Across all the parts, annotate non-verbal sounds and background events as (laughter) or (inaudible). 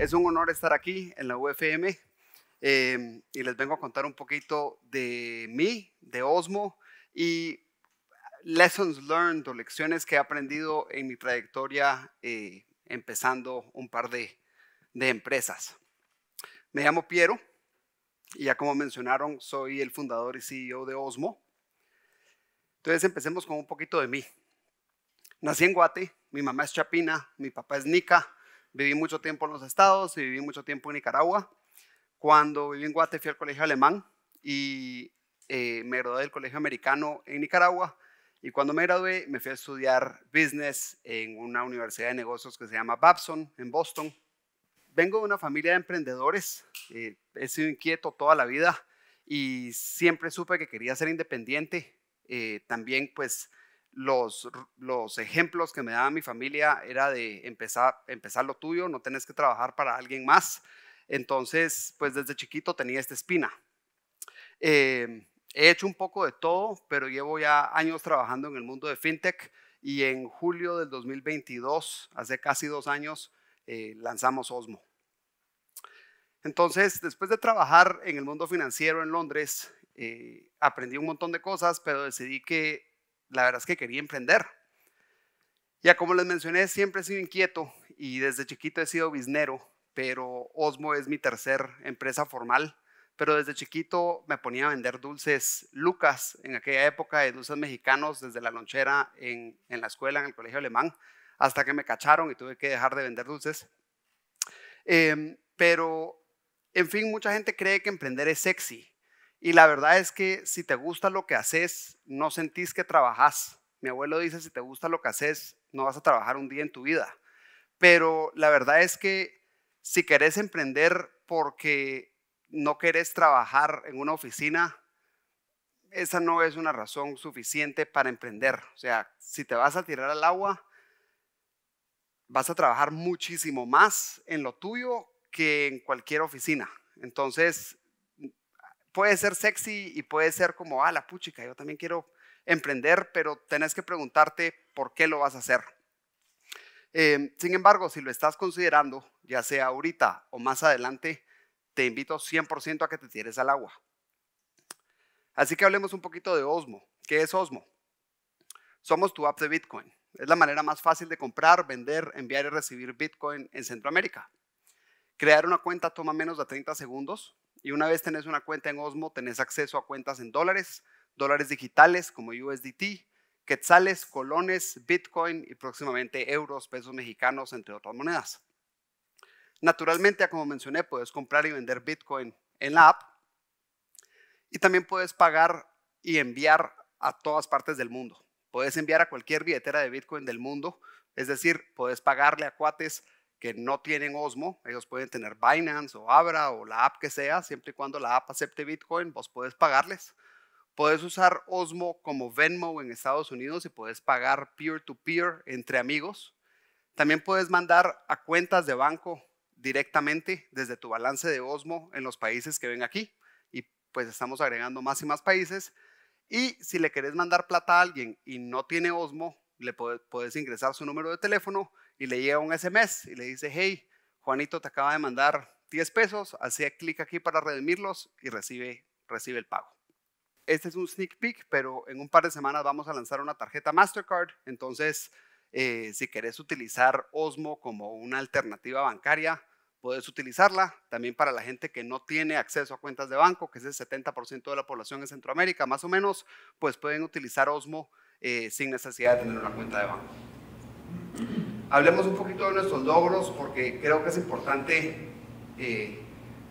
Es un honor estar aquí en la UFM em, y les vengo a contar un poquito de mí, de Osmo y lessons learned o lecciones que he aprendido en mi trayectoria eh, empezando un par de, empresas. Me llamo Piero y ya como mencionaron soy el fundador y CEO de Osmo. Entonces empecemos con un poquito de mí. Nací en Guate, mi mamá es chapina, mi papá es nica, Viví mucho tiempo en los estados y viví mucho tiempo en Nicaragua. Cuando viví en Guate fui al colegio alemán y eh, me gradué del colegio americano en Nicaragua. Y cuando me gradué me fui a estudiar business en una universidad de negocios que se llama Babson en Boston. Vengo de una familia de emprendedores. Eh, he sido inquieto toda la vida y siempre supe que quería ser independiente. Eh, también pues los, los ejemplos que me daba mi familia era de empezar, empezar lo tuyo, no tenés que trabajar para alguien más. Entonces, pues desde chiquito tenía esta espina. Em, he hecho un poco de todo, pero llevo ya años trabajando en el mundo de fintech y en julio del 2022, hace casi dos años, eh, lanzamos Osmo. Entonces, después de trabajar en el mundo financiero en Londres, eh, aprendí un montón de cosas, pero decidí que la verdad es que quería emprender. Ya como les mencioné, siempre he sido inquieto y desde chiquito he sido biznero, pero Osmo es mi tercer empresa formal. Pero desde chiquito me ponía a vender dulces Lucas, en aquella época de dulces mexicanos, desde la lonchera en, la escuela, en el colegio alemán, hasta que me cacharon y tuve que dejar de vender dulces. Em, pero, en fin, mucha gente cree que emprender es sexy y la verdad es que si te gusta lo que haces, no sentís que trabajas. Mi abuelo dice, si te gusta lo que haces, no vas a trabajar un día en tu vida. Pero la verdad es que si querés emprender porque no querés trabajar en una oficina, esa no es una razón suficiente para emprender. O sea, si te vas a tirar al agua, vas a trabajar muchísimo más en lo tuyo que en cualquier oficina. Entonces, puede ser sexy y puede ser como, ah, la puchica, yo también quiero emprender, pero tenés que preguntarte por qué lo vas a hacer. Em, sin embargo, si lo estás considerando, ya sea ahorita o más adelante, te invito 100% a que te tires al agua. Así que hablemos un poquito de Osmo. ¿Qué es Osmo? Somos tu app de Bitcoin. Es la manera más fácil de comprar, vender, enviar y recibir Bitcoin en Centroamérica. Crear una cuenta toma menos de 30 segundos y una vez tenés una cuenta en Osmo, tenés acceso a cuentas en dólares, dólares digitales como USDT, quetzales, colones, Bitcoin y próximamente euros, pesos mexicanos, entre otras monedas. Naturalmente, como mencioné, puedes comprar y vender Bitcoin en la app y también puedes pagar y enviar a todas partes del mundo. Puedes enviar a cualquier billetera de Bitcoin del mundo, es decir, puedes pagarle a cuates que no tienen Osmo, ellos pueden tener Binance o Abra o la app que sea, siempre y cuando la app acepte Bitcoin, vos puedes pagarles. Puedes usar Osmo como Venmo en Estados Unidos y puedes pagar peer-to-peer entre amigos. También puedes mandar a cuentas de banco directamente desde tu balance de Osmo en los países que ven aquí. Y pues estamos agregando más y más países. Y si le querés mandar plata a alguien y no tiene Osmo, le puedes, puedes ingresar su número de teléfono y le llega un SMS y le dice, hey, Juanito te acaba de mandar 10 pesos, hacía clic aquí para redimirlos y recibe, recibe el pago. Este es un sneak peek, pero en un par de semanas vamos a lanzar una tarjeta Mastercard, entonces eh, si querés utilizar Osmo como una alternativa bancaria, puedes utilizarla. También para la gente que no tiene acceso a cuentas de banco, que es el 70% de la población en Centroamérica, más o menos, pues pueden utilizar Osmo eh, sin necesidad de tener una cuenta de banco hablemos un poquito de nuestros logros porque creo que es importante eh,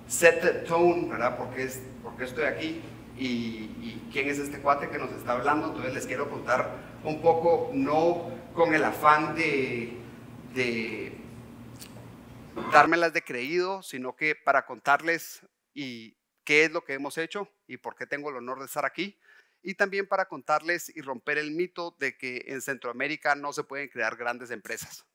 set the tone, ¿verdad? Porque, es, estoy aquí y, quién es este cuate que nos está hablando. Entonces les quiero contar un poco, no con el afán de, de dármelas de creído, sino que para contarles y qué es lo que hemos hecho y por qué tengo el honor de estar aquí y también para contarles y romper el mito de que en Centroamérica no se pueden crear grandes empresas.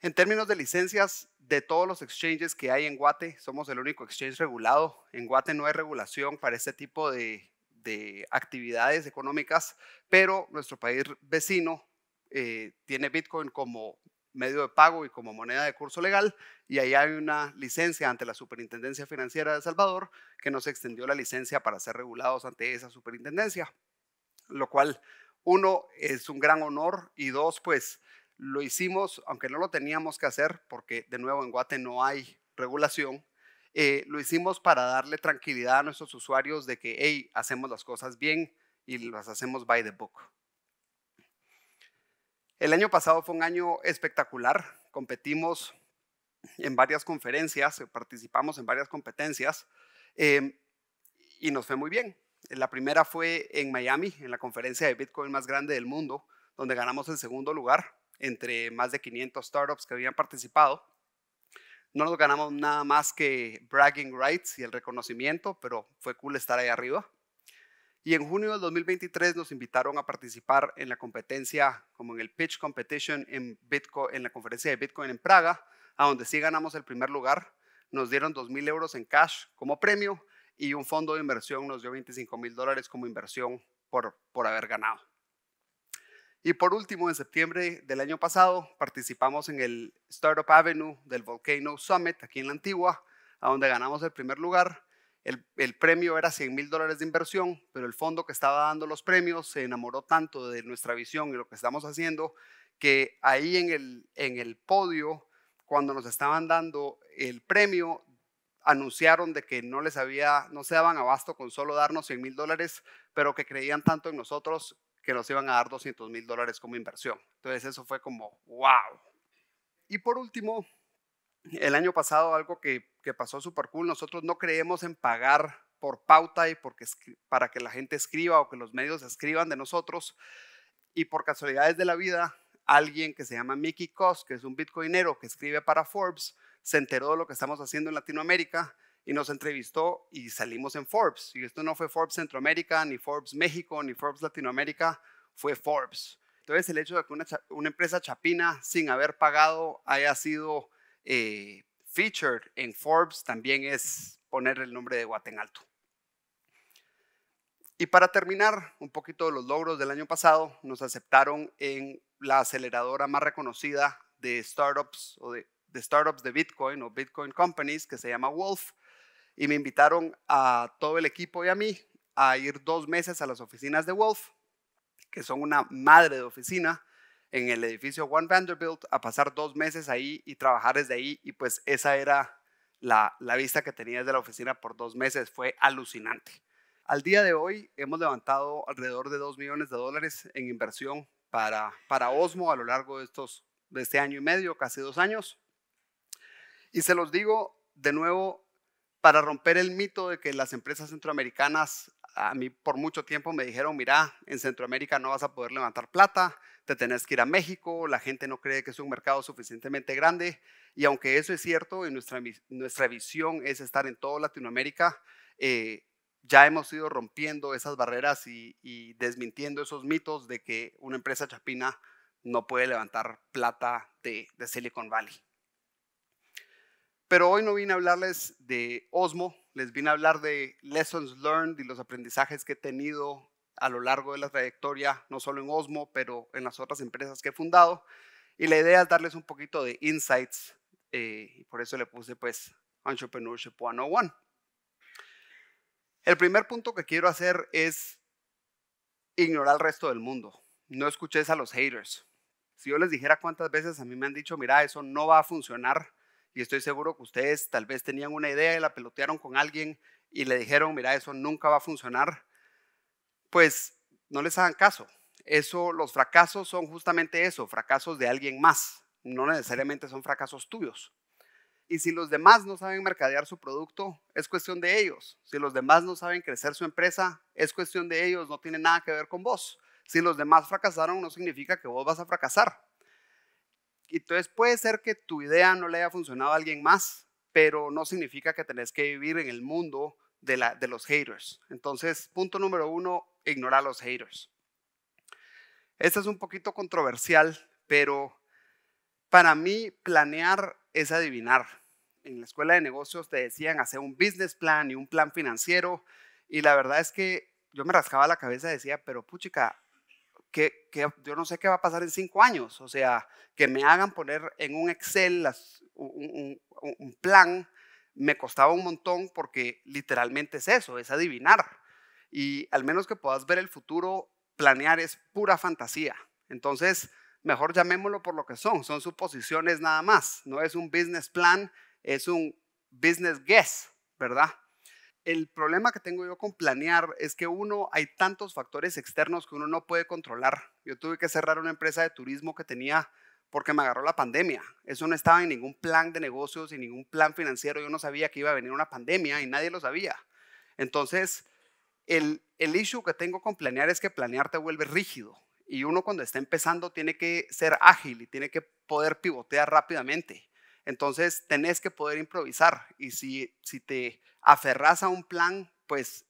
En términos de licencias, de todos los exchanges que hay en Guate, somos el único exchange regulado. En Guate no hay regulación para este tipo de, actividades económicas, pero nuestro país vecino eh, tiene Bitcoin como medio de pago y como moneda de curso legal, y ahí hay una licencia ante la Superintendencia Financiera de El Salvador que nos extendió la licencia para ser regulados ante esa superintendencia, lo cual, uno, es un gran honor, y dos, pues lo hicimos, aunque no lo teníamos que hacer, porque de nuevo en Guate no hay regulación, eh, lo hicimos para darle tranquilidad a nuestros usuarios de que, hey, hacemos las cosas bien y las hacemos by the book. El año pasado fue un año espectacular. Competimos en varias conferencias, eh, participamos en varias competencias em, y nos fue muy bien. La primera fue en Miami, en la conferencia de Bitcoin más grande del mundo, donde ganamos el segundo lugar entre más de 500 startups que habían participado. No nos ganamos nada más que bragging rights y el reconocimiento, pero fue cool estar ahí arriba. Y en junio del 2023 nos invitaron a participar en la competencia, como en el Pitch Competition en, Bitcoin, en la conferencia de Bitcoin en Praga, a donde sí ganamos el primer lugar. Nos dieron 2.000 euros en cash como premio y un fondo de inversión nos dio 25.000 dólares como inversión por, por haber ganado. Y por último, en septiembre del año pasado, participamos en el Startup Avenue del Volcano Summit aquí en la Antigua, a donde ganamos el primer lugar. El, premio era 100 mil dólares de inversión, pero el fondo que estaba dando los premios se enamoró tanto de nuestra visión y lo que estamos haciendo que ahí en el, en el podio, cuando nos estaban dando el premio, anunciaron de que no les había, no se daban abasto con solo darnos 100 mil dólares, pero que creían tanto en nosotros que nos iban a dar 200 mil dólares como inversión. Entonces eso fue como, wow. Y por último, el año pasado algo que, que pasó súper cool, nosotros no creemos en pagar por pauta y porque, para que la gente escriba o que los medios escriban de nosotros. Y por casualidades de la vida, alguien que se llama Mickey Koss, que es un bitcoinero que escribe para Forbes, se enteró de lo que estamos haciendo en Latinoamérica y nos entrevistó y salimos en Forbes. Y esto no fue Forbes Centroamérica, ni Forbes México, ni Forbes Latinoamérica, fue Forbes. Entonces el hecho de que una, empresa chapina sin haber pagado haya sido eh, featured en Forbes también es poner el nombre de Guatemala. Y para terminar, un poquito de los logros del año pasado, nos aceptaron en la aceleradora más reconocida de startups o de startups de Bitcoin o Bitcoin companies que se llama Wolf y me invitaron a todo el equipo y a mí a ir dos meses a las oficinas de Wolf, que son una madre de oficina en el edificio One Vanderbilt, a pasar dos meses ahí y trabajar desde ahí. Y pues esa era la, vista que tenía desde la oficina por dos meses. Fue alucinante. Al día de hoy hemos levantado alrededor de 2 millones de dólares en inversión para, para Osmo a lo largo de, estos, de este año y medio, casi dos años. Y se los digo de nuevo para romper el mito de que las empresas centroamericanas, a mí por mucho tiempo me dijeron, mira, en Centroamérica no vas a poder levantar plata, te tenés que ir a México, la gente no cree que es un mercado suficientemente grande, y aunque eso es cierto y nuestra, visión es estar en toda Latinoamérica, eh, ya hemos ido rompiendo esas barreras y, desmintiendo esos mitos de que una empresa chapina no puede levantar plata de, Silicon Valley. Pero hoy no vine a hablarles de Osmo, les vine a hablar de lessons learned y los aprendizajes que he tenido a lo largo de la trayectoria, no solo en Osmo, pero en las otras empresas que he fundado. Y la idea es darles un poquito de insights, eh, y por eso le puse pues Entrepreneurship 101. El primer punto que quiero hacer es ignorar al resto del mundo. No escuches a los haters. Si yo les dijera cuántas veces a mí me han dicho, mira, eso no va a funcionar, y estoy seguro que ustedes tal vez tenían una idea y la pelotearon con alguien y le dijeron, mira, eso nunca va a funcionar, pues no les hagan caso. Eso, los fracasos son justamente eso, fracasos de alguien más, no necesariamente son fracasos tuyos. Y si los demás no saben mercadear su producto, es cuestión de ellos. Si los demás no saben crecer su empresa, es cuestión de ellos, no tiene nada que ver con vos. Si los demás fracasaron, no significa que vos vas a fracasar. Entonces puede ser que tu idea no le haya funcionado a alguien más, pero no significa que tenés que vivir en el mundo de, los haters. Entonces, punto número uno, ignora a los haters. Esto es un poquito controversial, pero para mí planear es adivinar. En la escuela de negocios te decían hacer un business plan y un plan financiero, y la verdad es que yo me rascaba la cabeza y decía, pero puchica, que, yo no sé qué va a pasar en cinco años. O sea, que me hagan poner en un Excel un, un, plan, me costaba un montón porque literalmente es eso, es adivinar. Y al menos que puedas ver el futuro, planear es pura fantasía. Entonces, mejor llamémoslo por lo que son, son suposiciones nada más. No es un business plan, es un business guess, ¿verdad? el problema que tengo yo con planear es que uno, hay tantos factores externos que uno no puede controlar. Yo tuve que cerrar una empresa de turismo que tenía porque me agarró la pandemia. Eso no estaba en ningún plan de negocios y ningún plan financiero. Yo no sabía que iba a venir una pandemia y nadie lo sabía. Entonces, el, el issue que tengo con planear es que planear te vuelve rígido. Y uno cuando está empezando tiene que ser ágil y tiene que poder pivotear rápidamente. Entonces, tenés que poder improvisar y si, te aferras a un plan, pues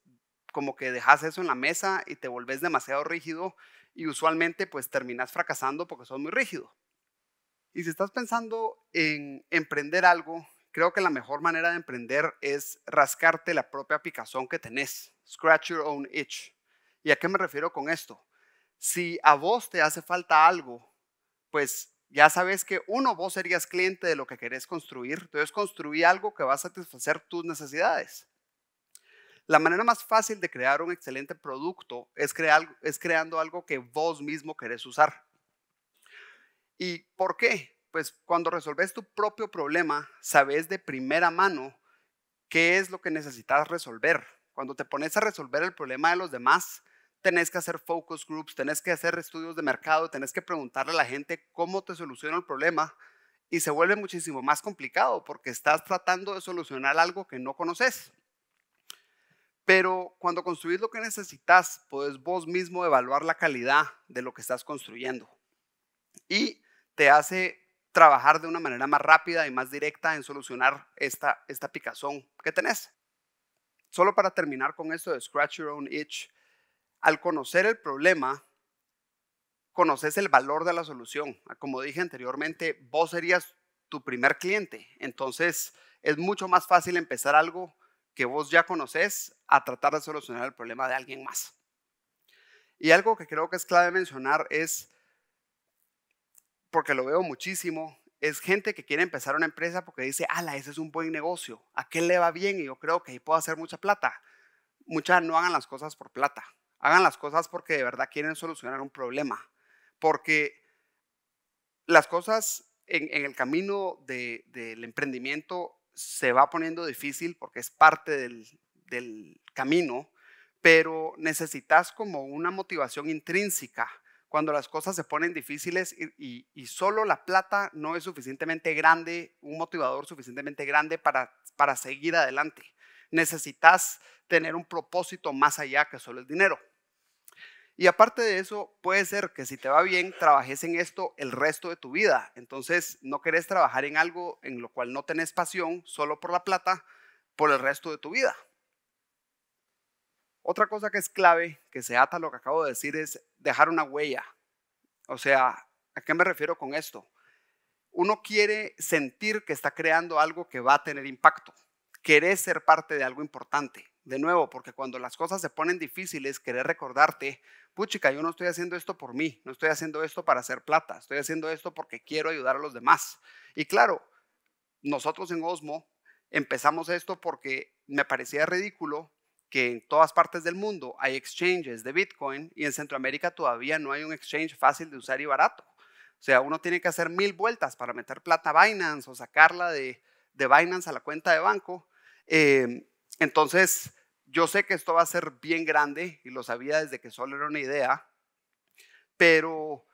como que dejas eso en la mesa y te volvés demasiado rígido y usualmente pues terminas fracasando porque sos muy rígido. Y si estás pensando en emprender algo, creo que la mejor manera de emprender es rascarte la propia picazón que tenés, scratch your own itch. ¿Y a qué me refiero con esto? Si a vos te hace falta algo, pues ya sabes que uno, vos serías cliente de lo que querés construir, entonces construí algo que va a satisfacer tus necesidades. La manera más fácil de crear un excelente producto es, es creando algo que vos mismo querés usar. ¿Y por qué? Pues cuando resolves tu propio problema, sabes de primera mano qué es lo que necesitas resolver. Cuando te pones a resolver el problema de los demás, tenés que hacer focus groups, tenés que hacer estudios de mercado, tenés que preguntarle a la gente cómo te soluciona el problema y se vuelve muchísimo más complicado porque estás tratando de solucionar algo que no conoces. Pero cuando construís lo que necesitas, podés vos mismo evaluar la calidad de lo que estás construyendo y te hace trabajar de una manera más rápida y más directa en solucionar esta, esta picazón que tenés. Solo para terminar con esto de Scratch Your Own Itch, al conocer el problema, conoces el valor de la solución. Ah, como dije anteriormente, vos serías tu primer cliente. Entonces, es mucho más fácil empezar algo que vos ya conoces a tratar de solucionar el problema de alguien más. Y algo que creo que es clave mencionar es, porque lo veo muchísimo, es gente que quiere empezar una empresa porque dice, ala, ese es un buen negocio, ¿a qué le va bien? Y yo creo que ahí puedo hacer mucha plata. Muchas no hagan las cosas por plata. Hagan las cosas porque de verdad quieren solucionar un problema. Porque las cosas en, el camino del emprendimiento se va poniendo difícil porque es parte del, camino, pero necesitas como una motivación intrínseca cuando las cosas se ponen difíciles y, y, solo la plata no es suficientemente grande, un motivador suficientemente grande para, para seguir adelante. Necesitas tener un propósito más allá que solo el dinero. Y aparte de eso, puede ser que si te va bien, trabajes en esto el resto de tu vida. Entonces, no querés trabajar en algo en lo cual no tenés pasión solo por la plata por el resto de tu vida. Otra cosa que es clave, que se ata a lo que acabo de decir, es dejar una huella. O sea, ¿a qué me refiero con esto? Uno quiere sentir que está creando algo que va a tener impacto. Querés ser parte de algo importante de nuevo, porque cuando las cosas se ponen difíciles, querer recordarte, puchica, yo no estoy haciendo esto por mí, no estoy haciendo esto para hacer plata, estoy haciendo esto porque quiero ayudar a los demás. Y claro, nosotros en Osmo empezamos esto porque me parecía ridículo que en todas partes del mundo hay exchanges de Bitcoin y en Centroamérica todavía no hay un exchange fácil de usar y barato. O sea, uno tiene que hacer mil vueltas para meter plata a Binance o sacarla de, de Binance a la cuenta de banco. Em, entonces, yo sé que esto va a ser bien grande y lo sabía desde que solo era una idea, pero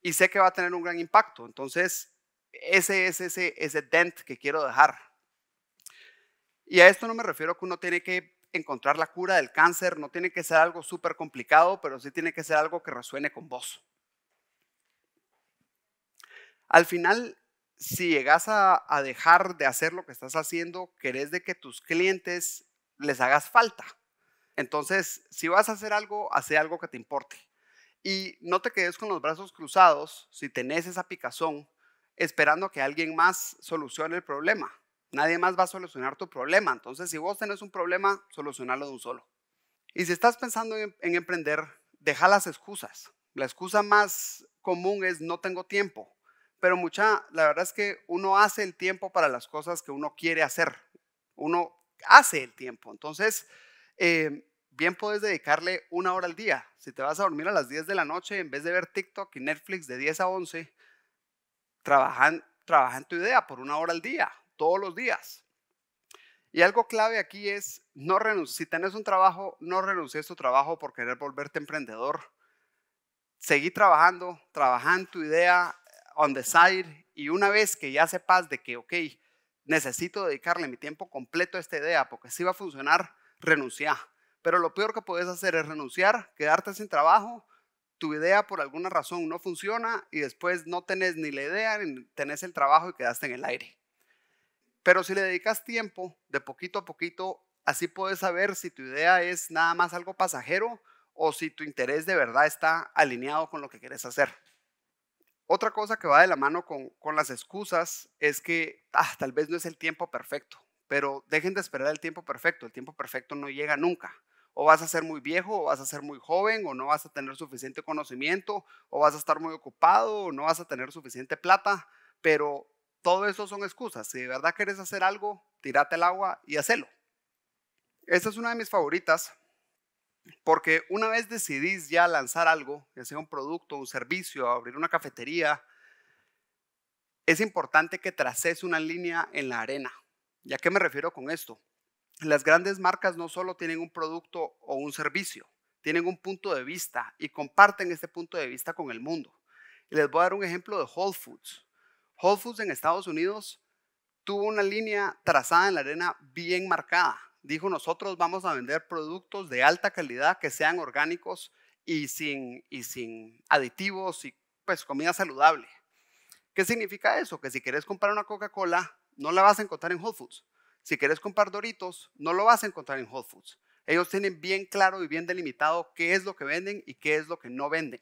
y sé que va a tener un gran impacto. Entonces, ese es ese, ese dent que quiero dejar. Y a esto no me refiero que uno tiene que encontrar la cura del cáncer, no tiene que ser algo súper complicado, pero sí tiene que ser algo que resuene con vos. Al final, si llegas a, dejar de hacer lo que estás haciendo, querés de que tus clientes les hagas falta. Entonces, si vas a hacer algo, haz algo que te importe. Y no te quedes con los brazos cruzados si tenés esa picazón esperando que alguien más solucione el problema. Nadie más va a solucionar tu problema. Entonces, si vos tenés un problema, solucionalo de un solo. Y si estás pensando en, en emprender, deja las excusas. La excusa más común es no tengo tiempo. Pero mucha, la verdad es que uno hace el tiempo para las cosas que uno quiere hacer. Uno hace el tiempo. Entonces, eh, bien puedes dedicarle una hora al día. Si te vas a dormir a las 10 de la noche, en vez de ver TikTok y Netflix de 10 a 11, trabajan, en tu idea por una hora al día, todos los días. Y algo clave aquí es, no si tenés un trabajo, no renuncies a tu trabajo por querer volverte emprendedor. Seguí trabajando, trabajando tu idea eh, on the side y una vez que ya sepas de que, ok, necesito dedicarle mi tiempo completo a esta idea porque si va a funcionar, renuncia. Pero lo peor que puedes hacer es renunciar, quedarte sin trabajo, tu idea por alguna razón no funciona y después no tenés ni la idea, ni tenés el trabajo y quedaste en el aire. Pero si le dedicas tiempo de poquito a poquito, así puedes saber si tu idea es nada más algo pasajero o si tu interés de verdad está alineado con lo que quieres hacer. Otra cosa que va de la mano con, las excusas es que ah, tal vez no es el tiempo perfecto, pero dejen de esperar el tiempo perfecto. El tiempo perfecto no llega nunca. O vas a ser muy viejo, o vas a ser muy joven, o no vas a tener suficiente conocimiento, o vas a estar muy ocupado, o no vas a tener suficiente plata. Pero todo eso son excusas. Si de verdad quieres hacer algo, tirate el agua y hazlo. Esta es una de mis favoritas porque una vez decidís ya lanzar algo, ya sea un producto, un servicio, abrir una cafetería, es importante que traces una línea en la arena. ¿Y a qué me refiero con esto? Las grandes marcas no solo tienen un producto o un servicio, tienen un punto de vista y comparten este punto de vista con el mundo. les voy a dar un ejemplo de Whole Foods. Whole Foods en Estados Unidos tuvo una línea trazada en la arena bien marcada dijo, nosotros vamos a vender productos de alta calidad que sean orgánicos y sin, y sin aditivos y pues comida saludable. ¿Qué significa eso? Que si quieres comprar una Coca-Cola, no la vas a encontrar en Whole Foods. Si quieres comprar Doritos, no lo vas a encontrar en Whole Foods. Ellos tienen bien claro y bien delimitado qué es lo que venden y qué es lo que no venden.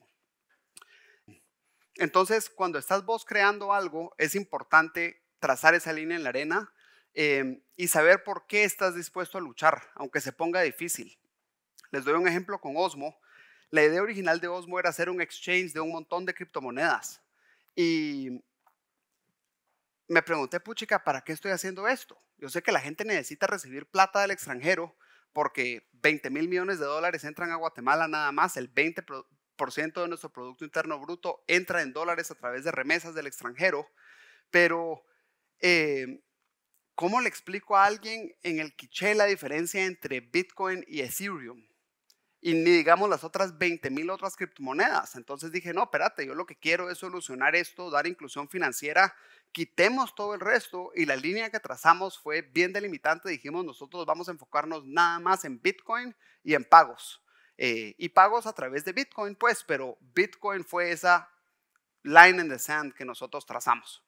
Entonces, cuando estás vos creando algo, es importante trazar esa línea en la arena Em, y saber por qué estás dispuesto a luchar, aunque se ponga difícil. Les doy un ejemplo con Osmo. La idea original de Osmo era hacer un exchange de un montón de criptomonedas. Y me pregunté, puchica, ¿para qué estoy haciendo esto? Yo sé que la gente necesita recibir plata del extranjero porque 20 mil millones de dólares entran a Guatemala nada más, el 20% de nuestro Producto Interno Bruto entra en dólares a través de remesas del extranjero, pero em, ¿Cómo le explico a alguien en el Quiché la diferencia entre Bitcoin y Ethereum? Y ni digamos las otras 20 mil otras criptomonedas. Entonces dije, no, espérate, yo lo que quiero es solucionar esto, dar inclusión financiera, quitemos todo el resto y la línea que trazamos fue bien delimitante. Dijimos, nosotros vamos a enfocarnos nada más en Bitcoin y en pagos. Eh, y pagos a través de Bitcoin, pues, pero Bitcoin fue esa line in the sand que nosotros trazamos.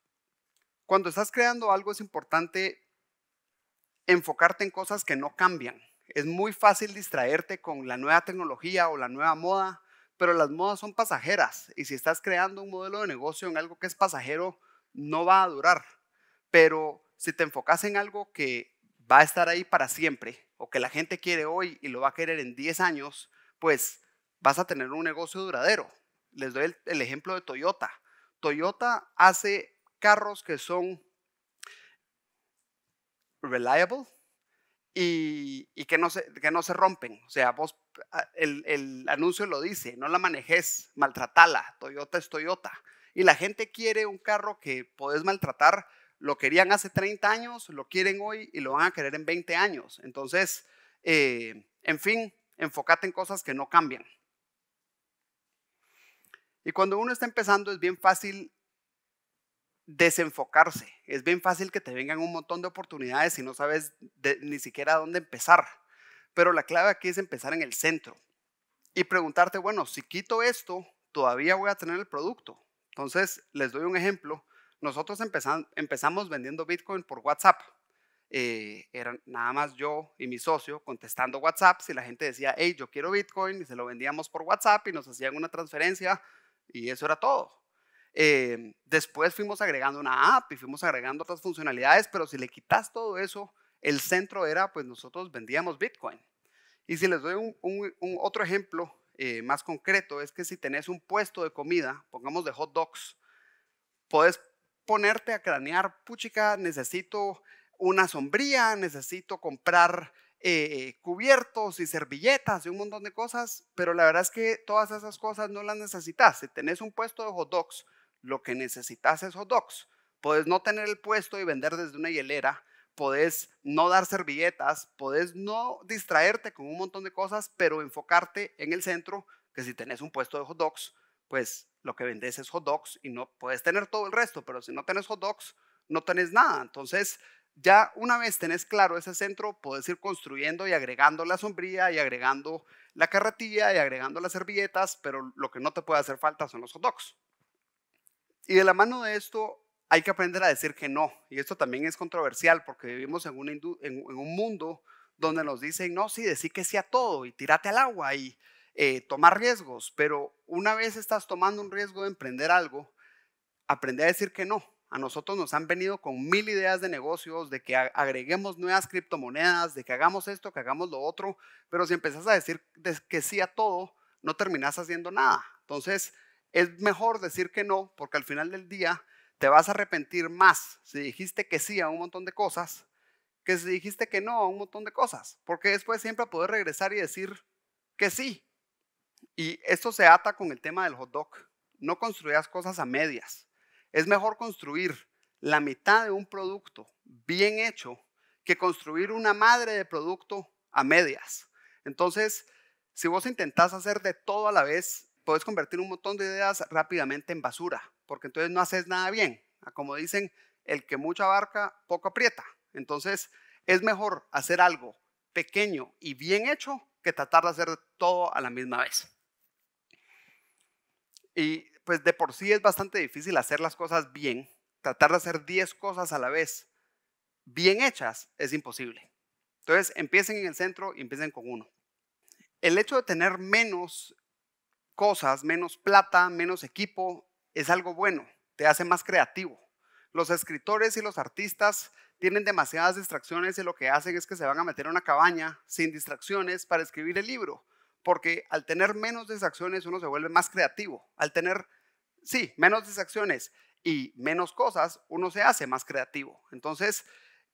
Cuando estás creando algo es importante enfocarte en cosas que no cambian. Es muy fácil distraerte con la nueva tecnología o la nueva moda, pero las modas son pasajeras y si estás creando un modelo de negocio en algo que es pasajero, no va a durar. Pero si te enfocas en algo que va a estar ahí para siempre o que la gente quiere hoy y lo va a querer en 10 años, pues vas a tener un negocio duradero. Les doy el, ejemplo de Toyota. Toyota hace carros que son reliable y, que, no se, que no se rompen. O sea, vos, ah, el, anuncio lo dice, no la manejes, maltratala, Toyota es Toyota. Y la gente quiere un carro que podés maltratar, lo querían hace 30 años, lo quieren hoy y lo van a querer en 20 años. Entonces, eh, en fin, enfócate en cosas que no cambian. Y cuando uno está empezando es bien fácil desenfocarse. Es bien fácil que te vengan un montón de oportunidades y no sabes ni siquiera dónde empezar. Pero la clave aquí es empezar en el centro y preguntarte, bueno, si quito esto, todavía voy a tener el producto. Entonces, les doy un ejemplo. Nosotros empezamos vendiendo Bitcoin por WhatsApp. Eh, eran nada más yo y mi socio contestando WhatsApp. Si la gente decía, hey, yo quiero Bitcoin, y se lo vendíamos por WhatsApp y nos hacían una transferencia y eso era todo. Eh, después fuimos agregando una app y fuimos agregando otras funcionalidades, pero si le quitas todo eso, el centro era, pues nosotros vendíamos Bitcoin. Y si les doy un, otro ejemplo eh, más concreto, es que si tenés un puesto de comida, pongamos de hot dogs, puedes ponerte a cranear, puchica, necesito una sombría, necesito comprar eh, cubiertos y servilletas y un montón de cosas, pero la verdad es que todas esas cosas no las necesitas. Si tenés un puesto de hot dogs, lo que necesitas es hot dogs. Podés no tener el puesto y vender desde una hielera, podés no dar servilletas, puedes no distraerte con un montón de cosas, pero enfocarte en el centro, que si tenés un puesto de hot dogs, pues lo que vendes es hot dogs y no puedes tener todo el resto, pero si no tenés hot dogs, no tenés nada. Entonces, ya una vez tenés claro ese centro, puedes ir construyendo y agregando la sombrilla y agregando la carretilla y agregando las servilletas, pero lo que no te puede hacer falta son los hot dogs. Y de la mano de esto hay que aprender a decir que no. Y esto también es controversial porque vivimos en, un mundo donde nos dicen, no, sí, decir que sí a todo y tírate al agua y eh, tomar riesgos. Pero una vez estás tomando un riesgo de emprender algo, aprende a decir que no. A nosotros nos han venido con mil ideas de negocios, de que agreguemos nuevas criptomonedas, de que hagamos esto, que hagamos lo otro, pero si empezás a decir que sí a todo, no terminás haciendo nada. Entonces, es mejor decir que no, porque al final del día te vas a arrepentir más si dijiste que sí a un montón de cosas que si dijiste que no a un montón de cosas, porque después siempre poder regresar y decir que sí. Y esto se ata con el tema del hot dog. No construyas cosas a medias. Es mejor construir la mitad de un producto bien hecho que construir una madre de producto a medias. Entonces, si vos intentás hacer de todo a la vez, podés convertir un montón de ideas rápidamente en basura, porque entonces no haces nada bien. Ah, como dicen, el que mucha abarca poco aprieta. Entonces, es mejor hacer algo pequeño y bien hecho que tratar de hacer todo a la misma vez. Y pues de por sí es bastante difícil hacer las cosas bien. Tratar de hacer 10 cosas a la vez bien hechas es imposible. Entonces, empiecen en el centro y empiecen con uno. El hecho de tener menos cosas, menos plata, menos equipo, es algo bueno, te hace más creativo. Los escritores y los artistas tienen demasiadas distracciones y lo que hacen es que se van a meter en una cabaña sin distracciones para escribir el libro, porque al tener menos distracciones uno se vuelve más creativo. Al tener, sí, menos distracciones y menos cosas, uno se hace más creativo. Entonces,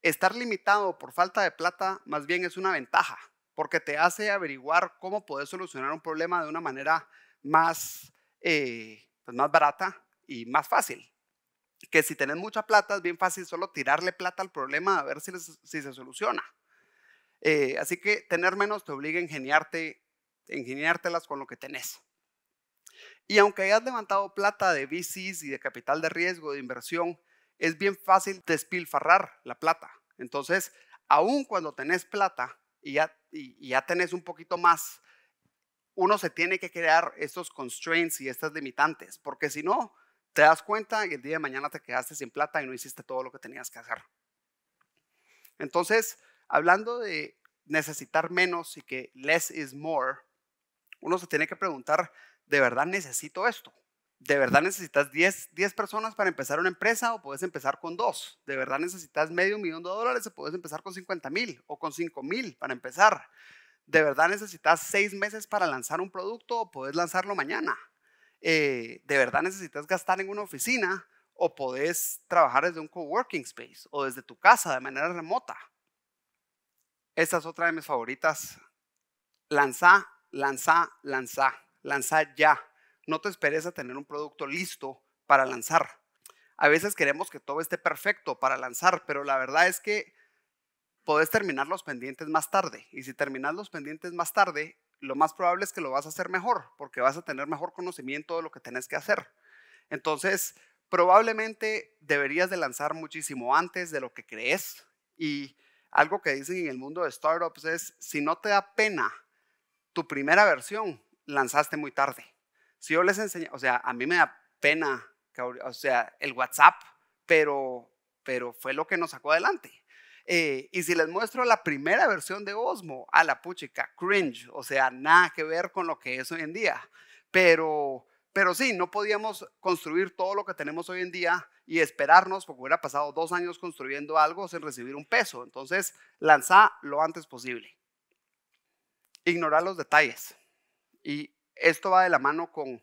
estar limitado por falta de plata más bien es una ventaja, porque te hace averiguar cómo poder solucionar un problema de una manera más, eh, pues, más barata y más fácil. Que si tenés mucha plata, es bien fácil solo tirarle plata al problema a ver si, si se soluciona. Eh, así que tener menos te obliga a ingeniarte, ingeniártelas con lo que tenés. Y aunque hayas levantado plata de VCs y de capital de riesgo, de inversión, es bien fácil despilfarrar la plata. Entonces, aun cuando tenés plata y ya, y ya tenés un poquito más uno se tiene que crear estos constraints y estas limitantes, porque si no, te das cuenta y el día de mañana te quedaste sin plata y no hiciste todo lo que tenías que hacer. Entonces, hablando de necesitar menos y que less is more, uno se tiene que preguntar, ¿de verdad necesito esto? ¿De verdad necesitas 10, 10 personas para empezar una empresa o puedes empezar con dos? ¿De verdad necesitas medio millón de dólares o puedes empezar con 50 mil o con 5 mil para empezar? ¿De verdad necesitas seis meses para lanzar un producto o podés lanzarlo mañana? Eh, ¿De verdad necesitas gastar en una oficina o podés trabajar desde un coworking space o desde tu casa de manera remota? Esta es otra de mis favoritas. Lanza, lanza, lanza, lanza ya. No te esperes a tener un producto listo para lanzar. A veces queremos que todo esté perfecto para lanzar, pero la verdad es que podés terminar los pendientes más tarde. Y si terminas los pendientes más tarde, lo más probable es que lo vas a hacer mejor, porque vas a tener mejor conocimiento de lo que tenés que hacer. Entonces, probablemente deberías de lanzar muchísimo antes de lo que crees. Y algo que dicen en el mundo de startups es, si no te da pena tu primera versión, lanzaste muy tarde. Si yo les enseño, o sea, a mí me da pena, o sea, el WhatsApp, pero, pero fue lo que nos sacó adelante. Eh, y si les muestro la primera versión de Osmo, a la puchica, cringe, o sea, nada que ver con lo que es hoy en día. Pero, pero sí, no podíamos construir todo lo que tenemos hoy en día y esperarnos, porque hubiera pasado dos años construyendo algo sin recibir un peso. Entonces, lanzar lo antes posible. Ignorar los detalles. Y esto va de la mano con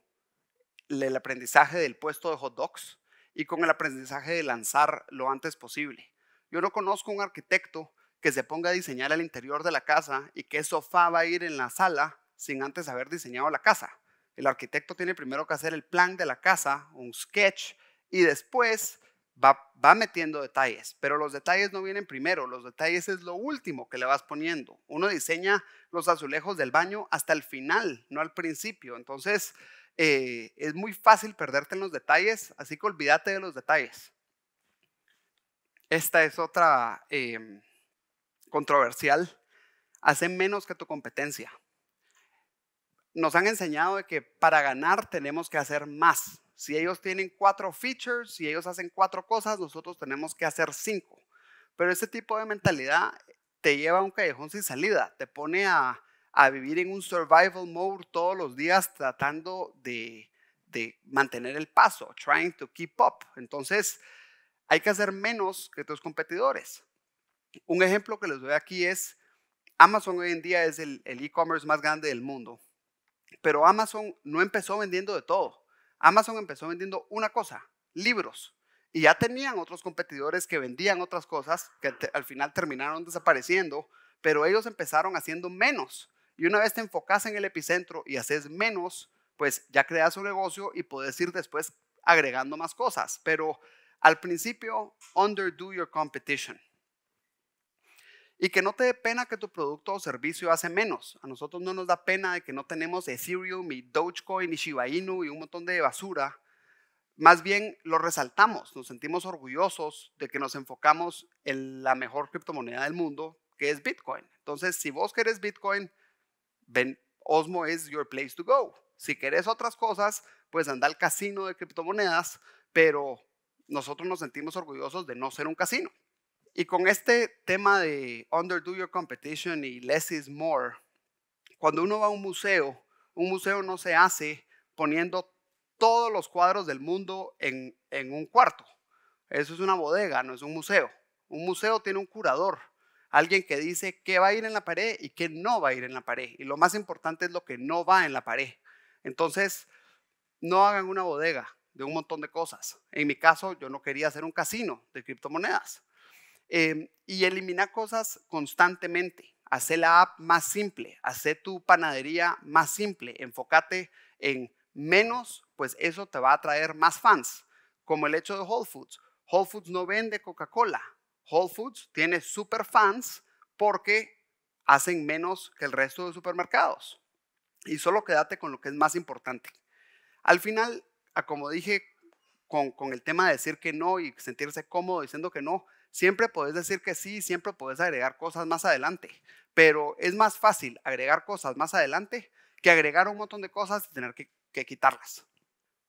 el aprendizaje del puesto de hot dogs y con el aprendizaje de lanzar lo antes posible. Yo no conozco un arquitecto que se ponga a diseñar el interior de la casa y que sofá va a ir en la sala sin antes haber diseñado la casa. El arquitecto tiene primero que hacer el plan de la casa, un sketch, y después va, metiendo detalles. Pero los detalles no vienen primero, los detalles es lo último que le vas poniendo. Uno diseña los azulejos del baño hasta el final, no al principio. Entonces, eh, es muy fácil perderte en los detalles, así que olvídate de los detalles. Esta es otra em, controversial. Hace menos que tu competencia. Nos han enseñado de que para ganar tenemos que hacer más. Si ellos tienen cuatro features, si ellos hacen cuatro cosas, nosotros tenemos que hacer cinco. Pero ese tipo de mentalidad te lleva a un callejón sin salida, te pone a, vivir en un survival mode todos los días tratando de, mantener el paso, trying to keep up. Entonces, hay que hacer menos que tus competidores. Un ejemplo que les doy aquí es, Amazon hoy en día es el e-commerce más grande del mundo, pero Amazon no empezó vendiendo de todo. Amazon empezó vendiendo una cosa, libros. Y ya tenían otros competidores que vendían otras cosas que al final terminaron desapareciendo, pero ellos empezaron haciendo menos. Y una vez te enfocas en el epicentro y haces menos, pues ya creas un negocio y puedes ir después agregando más cosas. Pero al principio, underdo your competition. Y que no te dé pena que tu producto o servicio hace menos. A nosotros no nos da pena de que no tenemos Ethereum y Dogecoin y Shiba Inu y un montón de basura. Más bien lo resaltamos, nos sentimos orgullosos de que nos enfocamos en la mejor criptomoneda del mundo, que es Bitcoin. Entonces, si vos querés Bitcoin, ven, Osmo is your place to go. Si querés otras cosas, pues anda al casino de criptomonedas, pero nosotros nos sentimos orgullosos de no ser un casino. Y con este tema de underdo your competition y less is more, cuando uno va a un museo, un museo no se hace poniendo todos los cuadros del mundo en, un cuarto. Eso es una bodega, no es un museo. Un museo tiene un curador, alguien que dice qué va a ir en la pared y qué no va a ir en la pared. Y lo más importante es lo que no va en la pared. Entonces, no hagan una bodega, de un montón de cosas. En mi caso, yo no quería hacer un casino de criptomonedas. Em, y eliminar cosas constantemente. Hacer la app más simple, Hacer tu panadería más simple, enfócate en menos, pues eso te va a traer más fans, como el hecho de Whole Foods. Whole Foods no vende Coca-Cola, Whole Foods tiene super fans porque hacen menos que el resto de supermercados. Y solo quédate con lo que es más importante. Al final, como dije con, el tema de decir que no y sentirse cómodo diciendo que no. Siempre podés decir que sí, siempre podés agregar cosas más adelante, pero es más fácil agregar cosas más adelante que agregar un montón de cosas y tener que, quitarlas.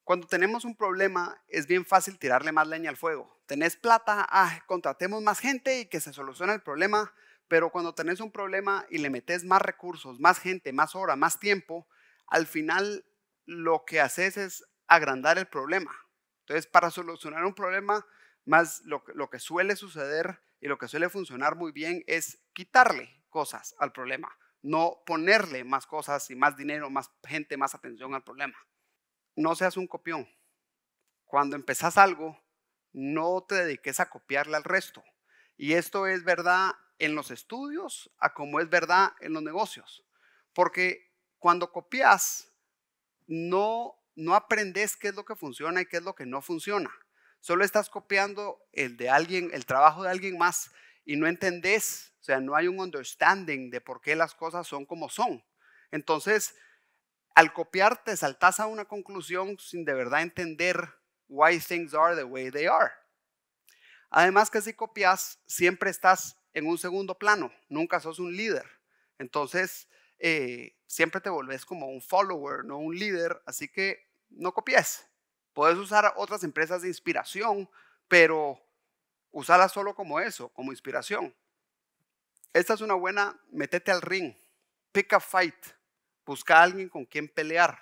Cuando tenemos un problema, es bien fácil tirarle más leña al fuego. Tenés plata, ah, contratemos más gente y que se solucione el problema, pero cuando tenés un problema y le metes más recursos, más gente, más hora, más tiempo, al final lo que haces es agrandar el problema. Entonces, para solucionar un problema, más lo, que suele suceder y lo que suele funcionar muy bien es quitarle cosas al problema, no ponerle más cosas y más dinero, más gente, más atención al problema. No seas un copión. Cuando empezás algo, no te dediques a copiarle al resto. Y esto es verdad en los estudios a como es verdad en los negocios. Porque cuando copias, no no aprendes qué es lo que funciona y qué es lo que no funciona. Solo estás copiando el de alguien, el trabajo de alguien más y no entendés, o sea, no hay un understanding de por qué las cosas son como son. Entonces, al copiar te saltas a una conclusión sin de verdad entender why things are the way they are. Además que si copias, siempre estás en un segundo plano, nunca sos un líder. Entonces, eh, siempre te volvés como un follower, no un líder, así que no copies. Puedes usar otras empresas de inspiración, pero usala solo como eso, como inspiración. Esta es una buena, metete al ring, pick a fight, busca a alguien con quien pelear.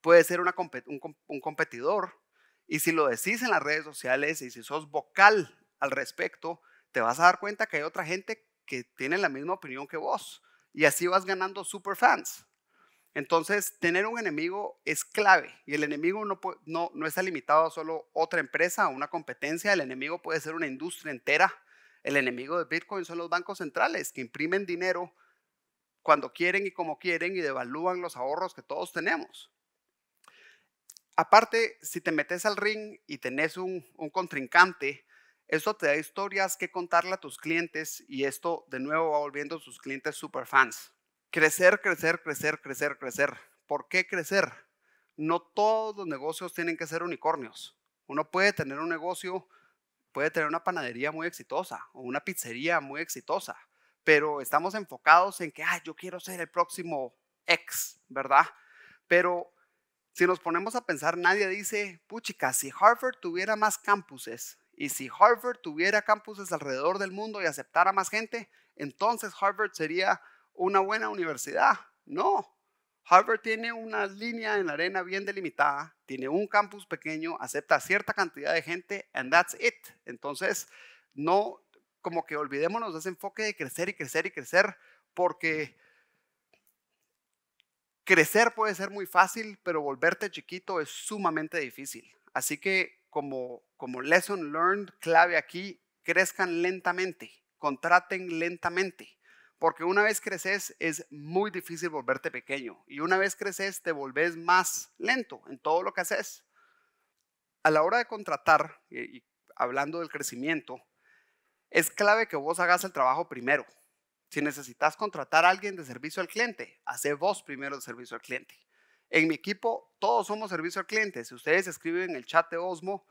Puede ser una, un competidor, y si lo decís en las redes sociales y si sos vocal al respecto, te vas a dar cuenta que hay otra gente que tiene la misma opinión que vos y así vas ganando super fans. Entonces, tener un enemigo es clave y el enemigo no, no, está limitado a solo otra empresa o una competencia, el enemigo puede ser una industria entera. El enemigo de Bitcoin son los bancos centrales que imprimen dinero cuando quieren y como quieren y devalúan los ahorros que todos tenemos. Aparte, si te metes al ring y tenés un, un contrincante esto te da historias que contarle a tus clientes y esto de nuevo va volviendo a sus clientes super fans. Crecer, crecer, crecer, crecer, crecer. ¿Por qué crecer? No todos los negocios tienen que ser unicornios. Uno puede tener un negocio, puede tener una panadería muy exitosa o una pizzería muy exitosa, pero estamos enfocados en que, ah, yo quiero ser el próximo ex, ¿verdad? Pero si nos ponemos a pensar, nadie dice, puchica, si Harvard tuviera más campuses, y si Harvard tuviera campuses alrededor del mundo y aceptara más gente, entonces Harvard sería una buena universidad. No, Harvard tiene una línea en la arena bien delimitada, tiene un campus pequeño, acepta cierta cantidad de gente, and that's it. Entonces, no, como que olvidémonos de ese enfoque de crecer y crecer y crecer, porque crecer puede ser muy fácil, pero volverte chiquito es sumamente difícil. Así que como, lesson learned, clave aquí, crezcan lentamente, contraten lentamente. Porque una vez creces es muy difícil volverte pequeño. Y una vez creces te volvés más lento en todo lo que haces. A la hora de contratar, hablando del crecimiento, es clave que vos hagas el trabajo primero. Si necesitas contratar a alguien de servicio al cliente, hace vos primero de servicio al cliente. En mi equipo todos somos servicio al cliente. Si ustedes escriben en el chat de Osmo,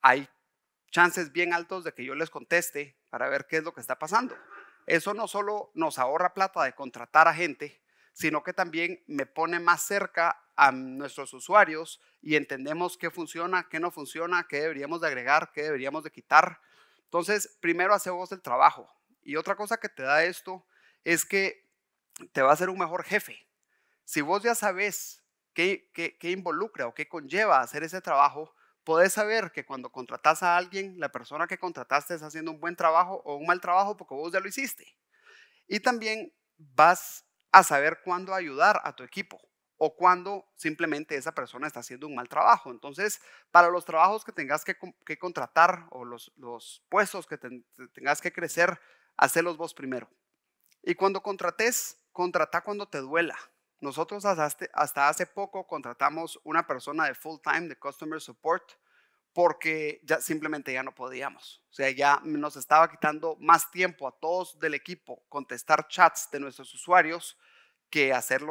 hay chances bien altos de que yo les conteste para ver qué es lo que está pasando. Eso no solo nos ahorra plata de contratar a gente, sino que también me pone más cerca a nuestros usuarios y entendemos qué funciona, qué no funciona, qué deberíamos de agregar, qué deberíamos de quitar. Entonces, primero hacemos el trabajo. Y otra cosa que te da esto es que te va a ser un mejor jefe. Si vos ya sabes qué, involucra o qué conlleva hacer ese trabajo, podés saber que cuando contratas a alguien, la persona que contrataste está haciendo un buen trabajo o un mal trabajo porque vos ya lo hiciste. Y también vas a saber cuándo ayudar a tu equipo o cuándo simplemente esa persona está haciendo un mal trabajo. Entonces, para los trabajos que tengas que, contratar o los, puestos que tengas que crecer, hacelos vos primero. Y cuando contrates, contrata cuando te duela. Nosotros hasta hace poco contratamos una persona de full time de Customer Support porque ya simplemente ya no podíamos. O sea, ya nos estaba quitando más tiempo a todos del equipo contestar chats de nuestros usuarios que hacer,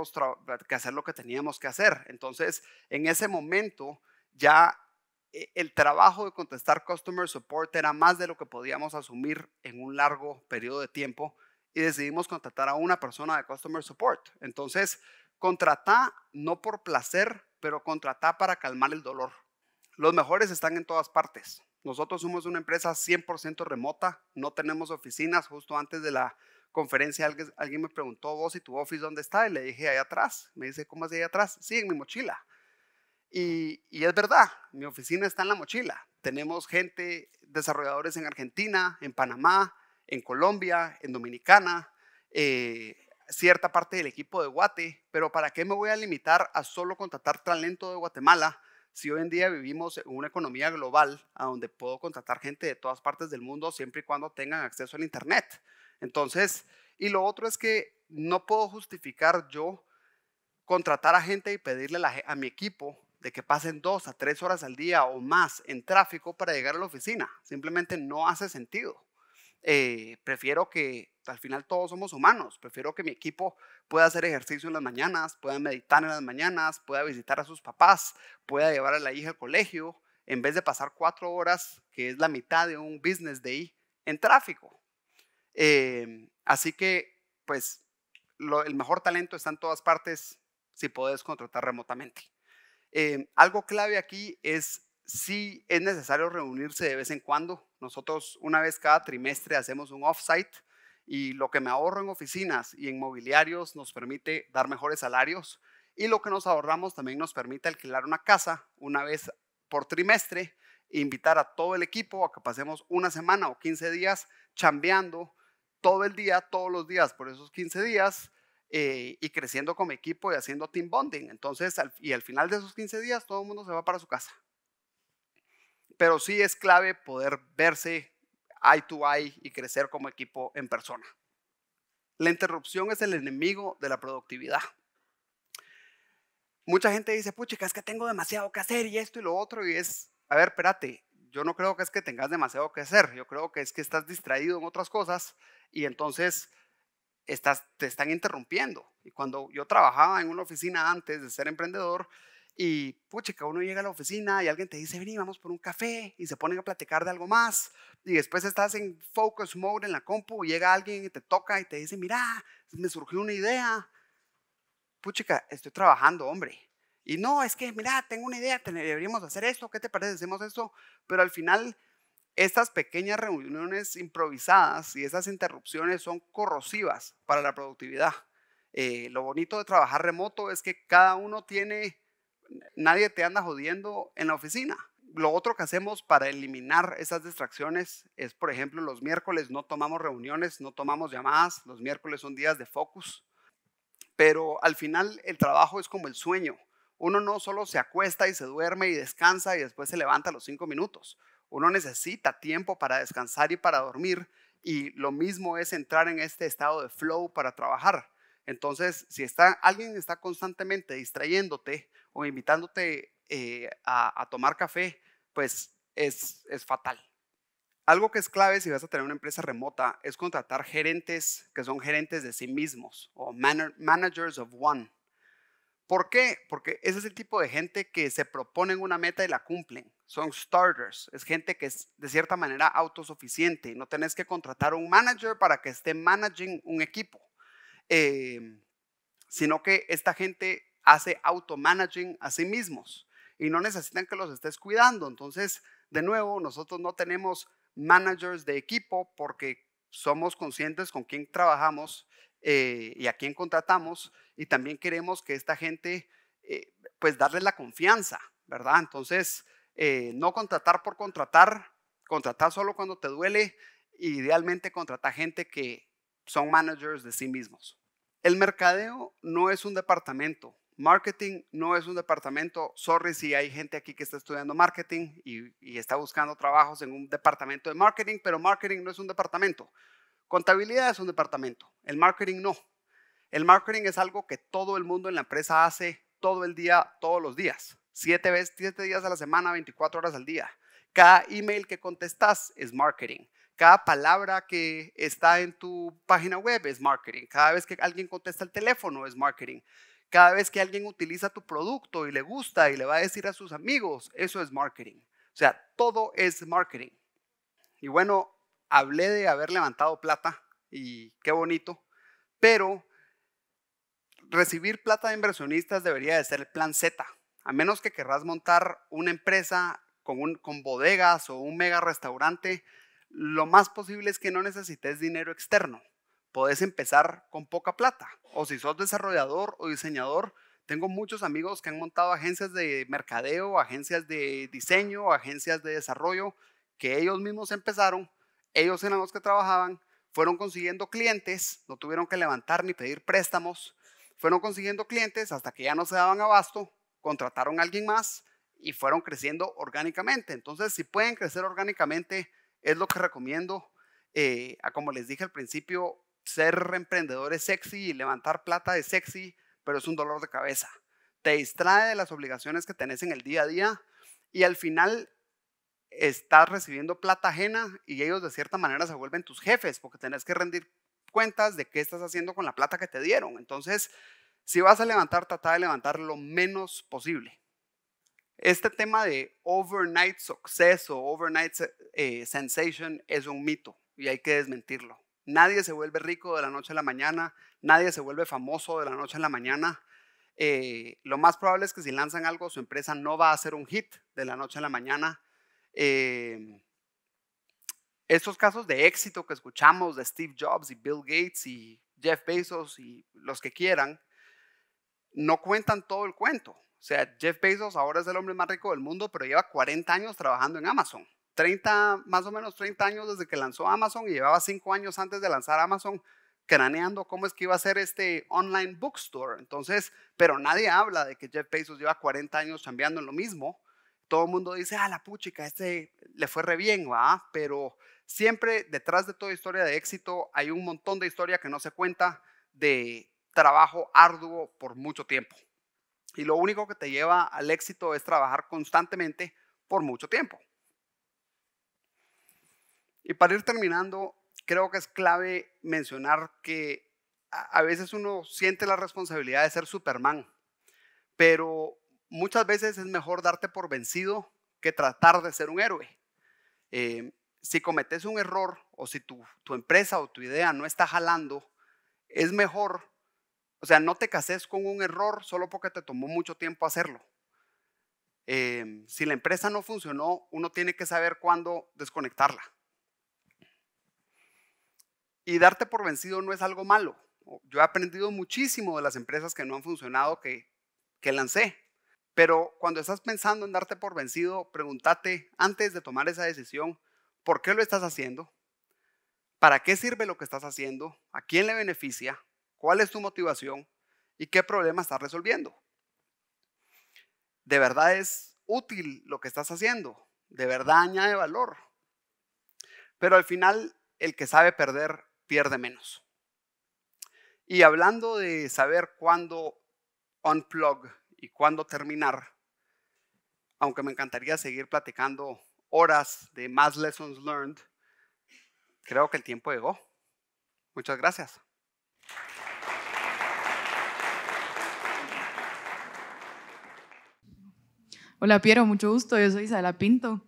que hacer lo que teníamos que hacer. Entonces, en ese momento ya e, el trabajo de contestar Customer Support era más de lo que podíamos asumir en un largo periodo de tiempo y decidimos contratar a una persona de Customer Support. Entonces, contrata no por placer, pero contrata para calmar el dolor. Los mejores están en todas partes. Nosotros somos una empresa 100% remota, no tenemos oficinas. Justo antes de la conferencia alguien, alguien me preguntó, vos y tu office, ¿dónde está? Y le dije, ahí atrás. Me dice, ¿cómo es ahí atrás? Sí, en mi mochila. Y, y, es verdad, mi oficina está en la mochila. Tenemos gente, desarrolladores en Argentina, en Panamá, en Colombia, en Dominicana, eh, cierta parte del equipo de Guate, pero ¿para qué me voy a limitar a solo contratar talento de Guatemala si hoy en día vivimos en una economía global a donde puedo contratar gente de todas partes del mundo siempre y cuando tengan acceso al Internet? Entonces, y lo otro es que no puedo justificar yo contratar a gente y pedirle a mi equipo de que pasen dos a tres horas al día o más en tráfico para llegar a la oficina. Simplemente no hace sentido. Eh, prefiero que al final todos somos humanos, prefiero que mi equipo pueda hacer ejercicio en las mañanas, pueda meditar en las mañanas, pueda visitar a sus papás, pueda llevar a la hija al colegio, en vez de pasar cuatro horas, que es la mitad de un business day, en tráfico. Em, así que, pues, el mejor talento está en todas partes si puedes contratar remotamente. Em, algo clave aquí es sí es necesario reunirse de vez en cuando. Nosotros una vez cada trimestre hacemos un offsite y lo que me ahorro en oficinas y en mobiliarios nos permite dar mejores salarios y lo que nos ahorramos también nos permite alquilar una casa una vez por trimestre e invitar a todo el equipo a que pasemos una semana o 15 días chambeando todo el día, todos los días por esos 15 días eh, y creciendo como equipo y haciendo team bonding. Entonces, y al final de esos 15 días, todo el mundo se va para su casa pero sí es clave poder verse eye to eye y crecer como equipo en persona. La interrupción es el enemigo de la productividad. Mucha gente dice, pucha, es que tengo demasiado que hacer y esto y lo otro, y es, a ver, espérate, yo no creo que es que tengas demasiado que hacer, yo creo que es que estás distraído en otras cosas y entonces estás, te están interrumpiendo. Y cuando yo trabajaba en una oficina antes de ser emprendedor, y, puchica, uno llega a la oficina y alguien te dice, vení, vamos por un café, y se ponen a platicar de algo más, y después estás en focus mode en la compu, y llega alguien y te toca y te dice, mira, me surgió una idea, puchica, estoy trabajando, hombre. Y no, es que, mira, tengo una idea, deberíamos hacer esto, ¿qué te parece? Hacemos esto, pero al final estas pequeñas reuniones improvisadas y esas interrupciones son corrosivas para la productividad. Eh, lo bonito de trabajar remoto es que cada uno tiene nadie te anda jodiendo en la oficina. Lo otro que hacemos para eliminar esas distracciones es, por ejemplo, los miércoles no tomamos reuniones, no tomamos llamadas, los miércoles son días de focus, pero al final el trabajo es como el sueño. Uno no solo se acuesta y se duerme y descansa y después se levanta a los cinco minutos. Uno necesita tiempo para descansar y para dormir y lo mismo es entrar en este estado de flow para trabajar. Entonces, si alguien está constantemente distrayéndote o invitándote eh, a, tomar café, pues es, fatal. Algo que es clave si vas a tener una empresa remota es contratar gerentes que son gerentes de sí mismos o managers of one. ¿Por qué? Porque ese es el tipo de gente que se proponen una meta y la cumplen. Son starters, es gente que es de cierta manera autosuficiente. No tenés que contratar un manager para que esté managing un equipo. Em, sino que esta gente hace auto-managing a sí mismos y no necesitan que los estés cuidando. Entonces, de nuevo, nosotros no tenemos managers de equipo porque somos conscientes con quién trabajamos eh, y a quién contratamos y también queremos que esta gente, eh, pues darle la confianza, ¿verdad? Entonces, eh, no contratar por contratar, contratar solo cuando te duele, idealmente contratar gente que son managers de sí mismos. El mercadeo no es un departamento, marketing no es un departamento. Sorry si hay gente aquí que está estudiando marketing y, está buscando trabajos en un departamento de marketing, pero marketing no es un departamento. Contabilidad es un departamento, el marketing no. El marketing es algo que todo el mundo en la empresa hace todo el día, todos los días. Siete, veces, siete días a la semana, 24 horas al día. Cada email que contestas es marketing. Cada palabra que está en tu página web es marketing. Cada vez que alguien contesta el teléfono es marketing. Cada vez que alguien utiliza tu producto y le gusta y le va a decir a sus amigos, eso es marketing. O sea, todo es marketing. Y bueno, hablé de haber levantado plata y qué bonito, pero recibir plata de inversionistas debería de ser el plan Z, a menos que querrás montar una empresa con, con bodegas o un mega restaurante, lo más posible es que no necesites dinero externo. Podés empezar con poca plata. O si sos desarrollador o diseñador, tengo muchos amigos que han montado agencias de mercadeo, agencias de diseño, agencias de desarrollo, que ellos mismos empezaron, ellos eran los que trabajaban, fueron consiguiendo clientes, no tuvieron que levantar ni pedir préstamos, fueron consiguiendo clientes hasta que ya no se daban abasto, contrataron a alguien más y fueron creciendo orgánicamente. Entonces, si pueden crecer orgánicamente, es lo que recomiendo. Eh, como les dije al principio, ser emprendedor es sexy y levantar plata es sexy, pero es un dolor de cabeza. Te distrae de las obligaciones que tenés en el día a día y al final estás recibiendo plata ajena y ellos de cierta manera se vuelven tus jefes porque tenés que rendir cuentas de qué estás haciendo con la plata que te dieron. Entonces, si vas a levantar, trata de levantar lo menos posible. Este tema de overnight success o overnight eh, sensation es un mito y hay que desmentirlo. Nadie se vuelve rico de la noche a la mañana, nadie se vuelve famoso de la noche a la mañana. Eh, lo más probable es que si lanzan algo, su empresa no va a ser un hit de la noche a la mañana. Em, estos casos de éxito que escuchamos de Steve Jobs y Bill Gates y Jeff Bezos y los que quieran, no cuentan todo el cuento. O sea, Jeff Bezos ahora es el hombre más rico del mundo, pero lleva 40 años trabajando en Amazon. 30, más o menos 30 años desde que lanzó Amazon y llevaba 5 años antes de lanzar Amazon craneando cómo es que iba a ser este online bookstore. Entonces, pero nadie habla de que Jeff Bezos lleva 40 años cambiando en lo mismo. Todo el mundo dice, ah, la puchica, este le fue re bien, va, pero siempre detrás de toda historia de éxito hay un montón de historia que no se cuenta de trabajo arduo por mucho tiempo. Y lo único que te lleva al éxito es trabajar constantemente por mucho tiempo. Y para ir terminando, creo que es clave mencionar que a veces uno siente la responsabilidad de ser Superman, pero muchas veces es mejor darte por vencido que tratar de ser un héroe. Eh, si cometes un error o si tu, tu empresa o tu idea no está jalando, es mejor o sea, no te cases con un error solo porque te tomó mucho tiempo hacerlo. Em, si la empresa no funcionó, uno tiene que saber cuándo desconectarla. Y darte por vencido no es algo malo. Yo he aprendido muchísimo de las empresas que no han funcionado que, que lancé. Pero cuando estás pensando en darte por vencido, pregúntate antes de tomar esa decisión, ¿por qué lo estás haciendo? ¿Para qué sirve lo que estás haciendo? ¿A quién le beneficia? ¿Cuál es tu motivación? ¿Y qué problema estás resolviendo? ¿De verdad es útil lo que estás haciendo? ¿De verdad añade valor? Pero al final, el que sabe perder, pierde menos. Y hablando de saber cuándo unplug y cuándo terminar, aunque me encantaría seguir platicando horas de más lessons learned, creo que el tiempo llegó. Muchas gracias. Hola Piero, mucho gusto, yo soy Isabela Pinto.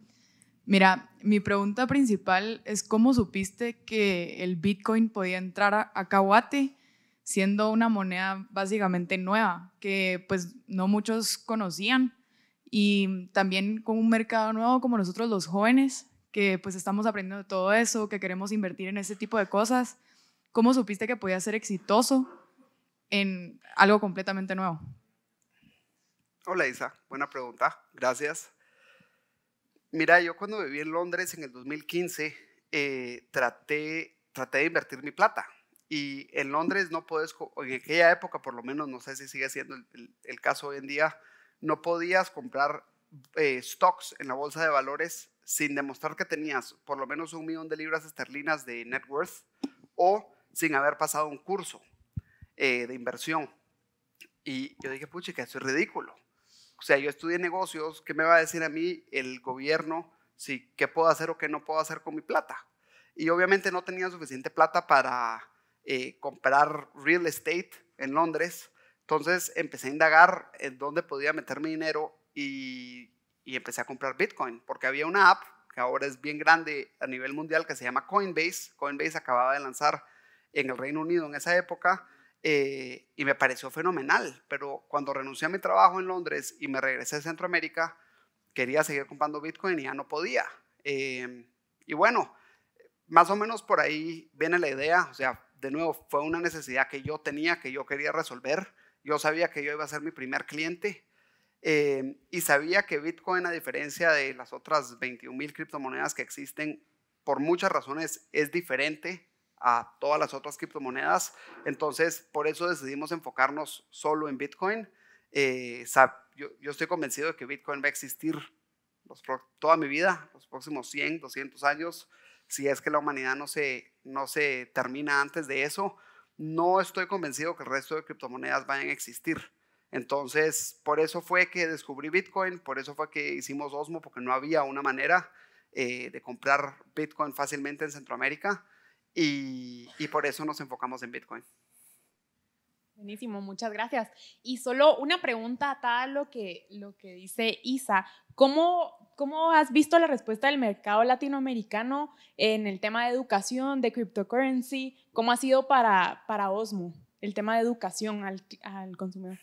Mira, mi pregunta principal es cómo supiste que el Bitcoin podía entrar a, Kawate siendo una moneda básicamente nueva, que pues no muchos conocían, y también con un mercado nuevo como nosotros los jóvenes, que pues estamos aprendiendo de todo eso, que queremos invertir en ese tipo de cosas. ¿Cómo supiste que podía ser exitoso en algo completamente nuevo? Hola Isa, buena pregunta, gracias. Mira, yo cuando viví en Londres en el 2015, eh, traté, de invertir mi plata. Y en Londres no puedes, en aquella época por lo menos, no sé si sigue siendo el, caso hoy en día, no podías comprar eh, stocks en la bolsa de valores sin demostrar que tenías por lo menos un millón de libras esterlinas de net worth o sin haber pasado un curso eh, de inversión. Y yo dije, pucha, que eso es ridículo o sea, yo estudié negocios, ¿qué me va a decir a mí el gobierno si qué puedo hacer o qué no puedo hacer con mi plata? Y obviamente no tenía suficiente plata para eh, comprar real estate en Londres. Entonces empecé a indagar en dónde podía meter mi dinero y, y empecé a comprar Bitcoin, porque había una app que ahora es bien grande a nivel mundial que se llama Coinbase. Coinbase acababa de lanzar en el Reino Unido en esa época eh, y me pareció fenomenal, pero cuando renuncié a mi trabajo en Londres y me regresé a Centroamérica, quería seguir comprando Bitcoin y ya no podía. Em, y bueno, más o menos por ahí viene la idea, o sea, de nuevo, fue una necesidad que yo tenía, que yo quería resolver. Yo sabía que yo iba a ser mi primer cliente em, y sabía que Bitcoin, a diferencia de las otras 21 mil criptomonedas que existen, por muchas razones es diferente a todas las otras criptomonedas. Entonces, por eso decidimos enfocarnos solo en Bitcoin. Eh, yo, estoy convencido de que Bitcoin va a existir toda mi vida, los próximos 100, 200 años, si es que la humanidad no se, no se termina antes de eso. No estoy convencido que el resto de criptomonedas vayan a existir. Entonces, por eso fue que descubrí Bitcoin, por eso fue que hicimos Osmo, porque no había una manera eh, de comprar Bitcoin fácilmente en Centroamérica y, por eso nos enfocamos en Bitcoin. Buenísimo, muchas gracias. Y solo una pregunta atada a lo que, lo que dice Isa. ¿Cómo, ¿Cómo has visto la respuesta del mercado latinoamericano en el tema de educación, de cryptocurrency? ¿Cómo ha sido para, para Osmo el tema de educación al, al consumidor?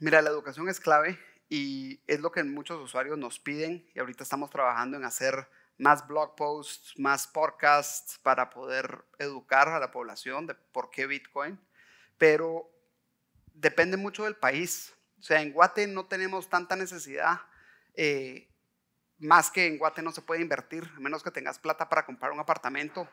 Mira, la educación es clave y es lo que muchos usuarios nos piden y ahorita estamos trabajando en hacer más blog posts, más podcasts para poder educar a la población de por qué Bitcoin, pero depende mucho del país. O sea, en Guate no tenemos tanta necesidad, eh, más que en Guate no se puede invertir, a menos que tengas plata para comprar un apartamento,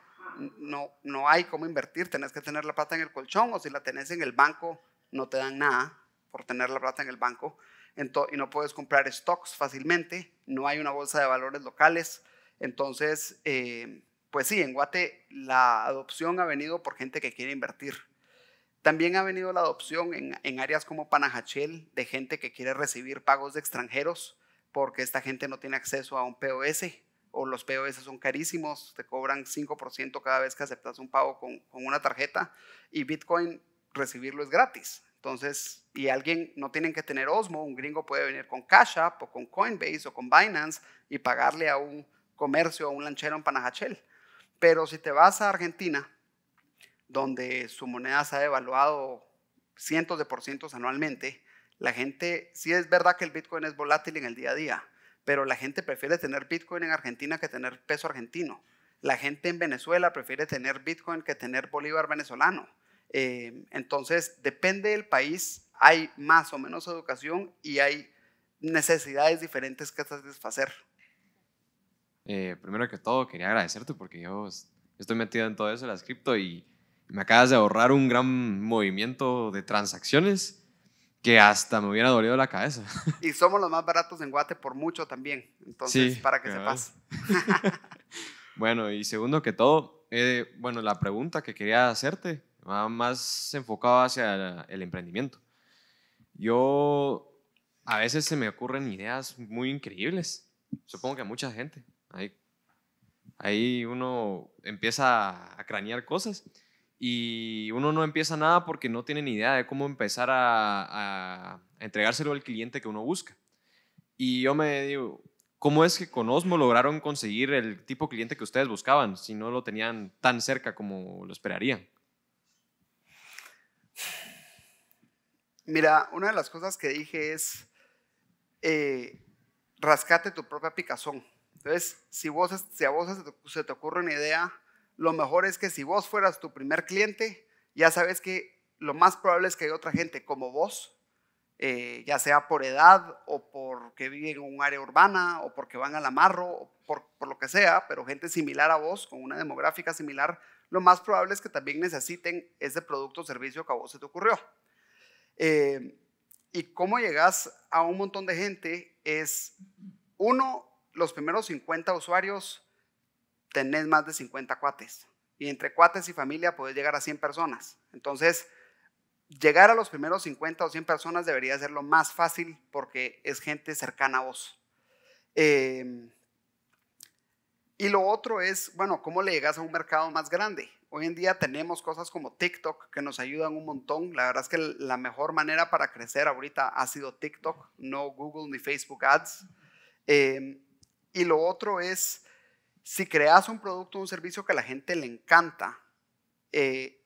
no, no hay cómo invertir, tenés que tener la plata en el colchón o si la tenés en el banco, no te dan nada por tener la plata en el banco Entonces, y no puedes comprar stocks fácilmente, no hay una bolsa de valores locales. Entonces, eh, pues sí, en Guate la adopción ha venido por gente que quiere invertir. También ha venido la adopción en, áreas como Panajachel de gente que quiere recibir pagos de extranjeros porque esta gente no tiene acceso a un POS o los POS son carísimos, te cobran 5% cada vez que aceptas un pago con, una tarjeta y Bitcoin recibirlo es gratis. Entonces, y alguien, no tienen que tener Osmo, un gringo puede venir con Cash App o con Coinbase o con Binance y pagarle a un comercio o un lanchero en Panajachel. Pero si te vas a Argentina, donde su moneda se ha evaluado cientos de por cientos anualmente, la gente, sí es verdad que el Bitcoin es volátil en el día a día, pero la gente prefiere tener Bitcoin en Argentina que tener peso argentino. La gente en Venezuela prefiere tener Bitcoin que tener Bolívar venezolano. Eh, entonces, depende del país, hay más o menos educación y hay necesidades diferentes que satisfacer. Eh, primero que todo, quería agradecerte porque yo estoy metido en todo eso, las cripto, y me acabas de ahorrar un gran movimiento de transacciones que hasta me hubiera dolido la cabeza. (laughs) Y somos los más baratos en Guate por mucho también, entonces, para que sepas. (laughs) (laughs) bueno, y segundo que todo, eh, bueno, la pregunta que quería hacerte va más enfocado hacia el emprendimiento. Yo a veces se me ocurren ideas muy increíbles, supongo que a mucha gente, Ahí, ahí uno empieza a cranear cosas y uno no empieza nada porque no tiene ni idea de cómo empezar a, entregárselo al cliente que uno busca. Y yo me digo, ¿cómo es que con Osmo lograron conseguir el tipo de cliente que ustedes buscaban si no lo tenían tan cerca como lo esperarían? Mira, una de las cosas que dije es, eh, rascate tu propia picazón. Entonces, si, vos, si a vos se te ocurre una idea, lo mejor es que si vos fueras tu primer cliente, ya sabes que lo más probable es que hay otra gente como vos, eh, ya sea por edad o porque viven en un área urbana o porque van al amarro o por, lo que sea, pero gente similar a vos, con una demográfica similar, lo más probable es que también necesiten ese producto o servicio que a vos se te ocurrió. Eh, y cómo llegas a un montón de gente es, uno, los primeros 50 usuarios tenés más de 50 cuates. Y entre cuates y familia podés llegar a 100 personas. Entonces, llegar a los primeros 50 o 100 personas debería ser lo más fácil porque es gente cercana a vos. Em, y lo otro es, bueno, ¿cómo le llegas a un mercado más grande? Hoy en día tenemos cosas como TikTok que nos ayudan un montón. La verdad es que la mejor manera para crecer ahorita ha sido TikTok, no Google ni Facebook Ads. Eh, y lo otro es, si creas un producto o un servicio que a la gente le encanta, eh,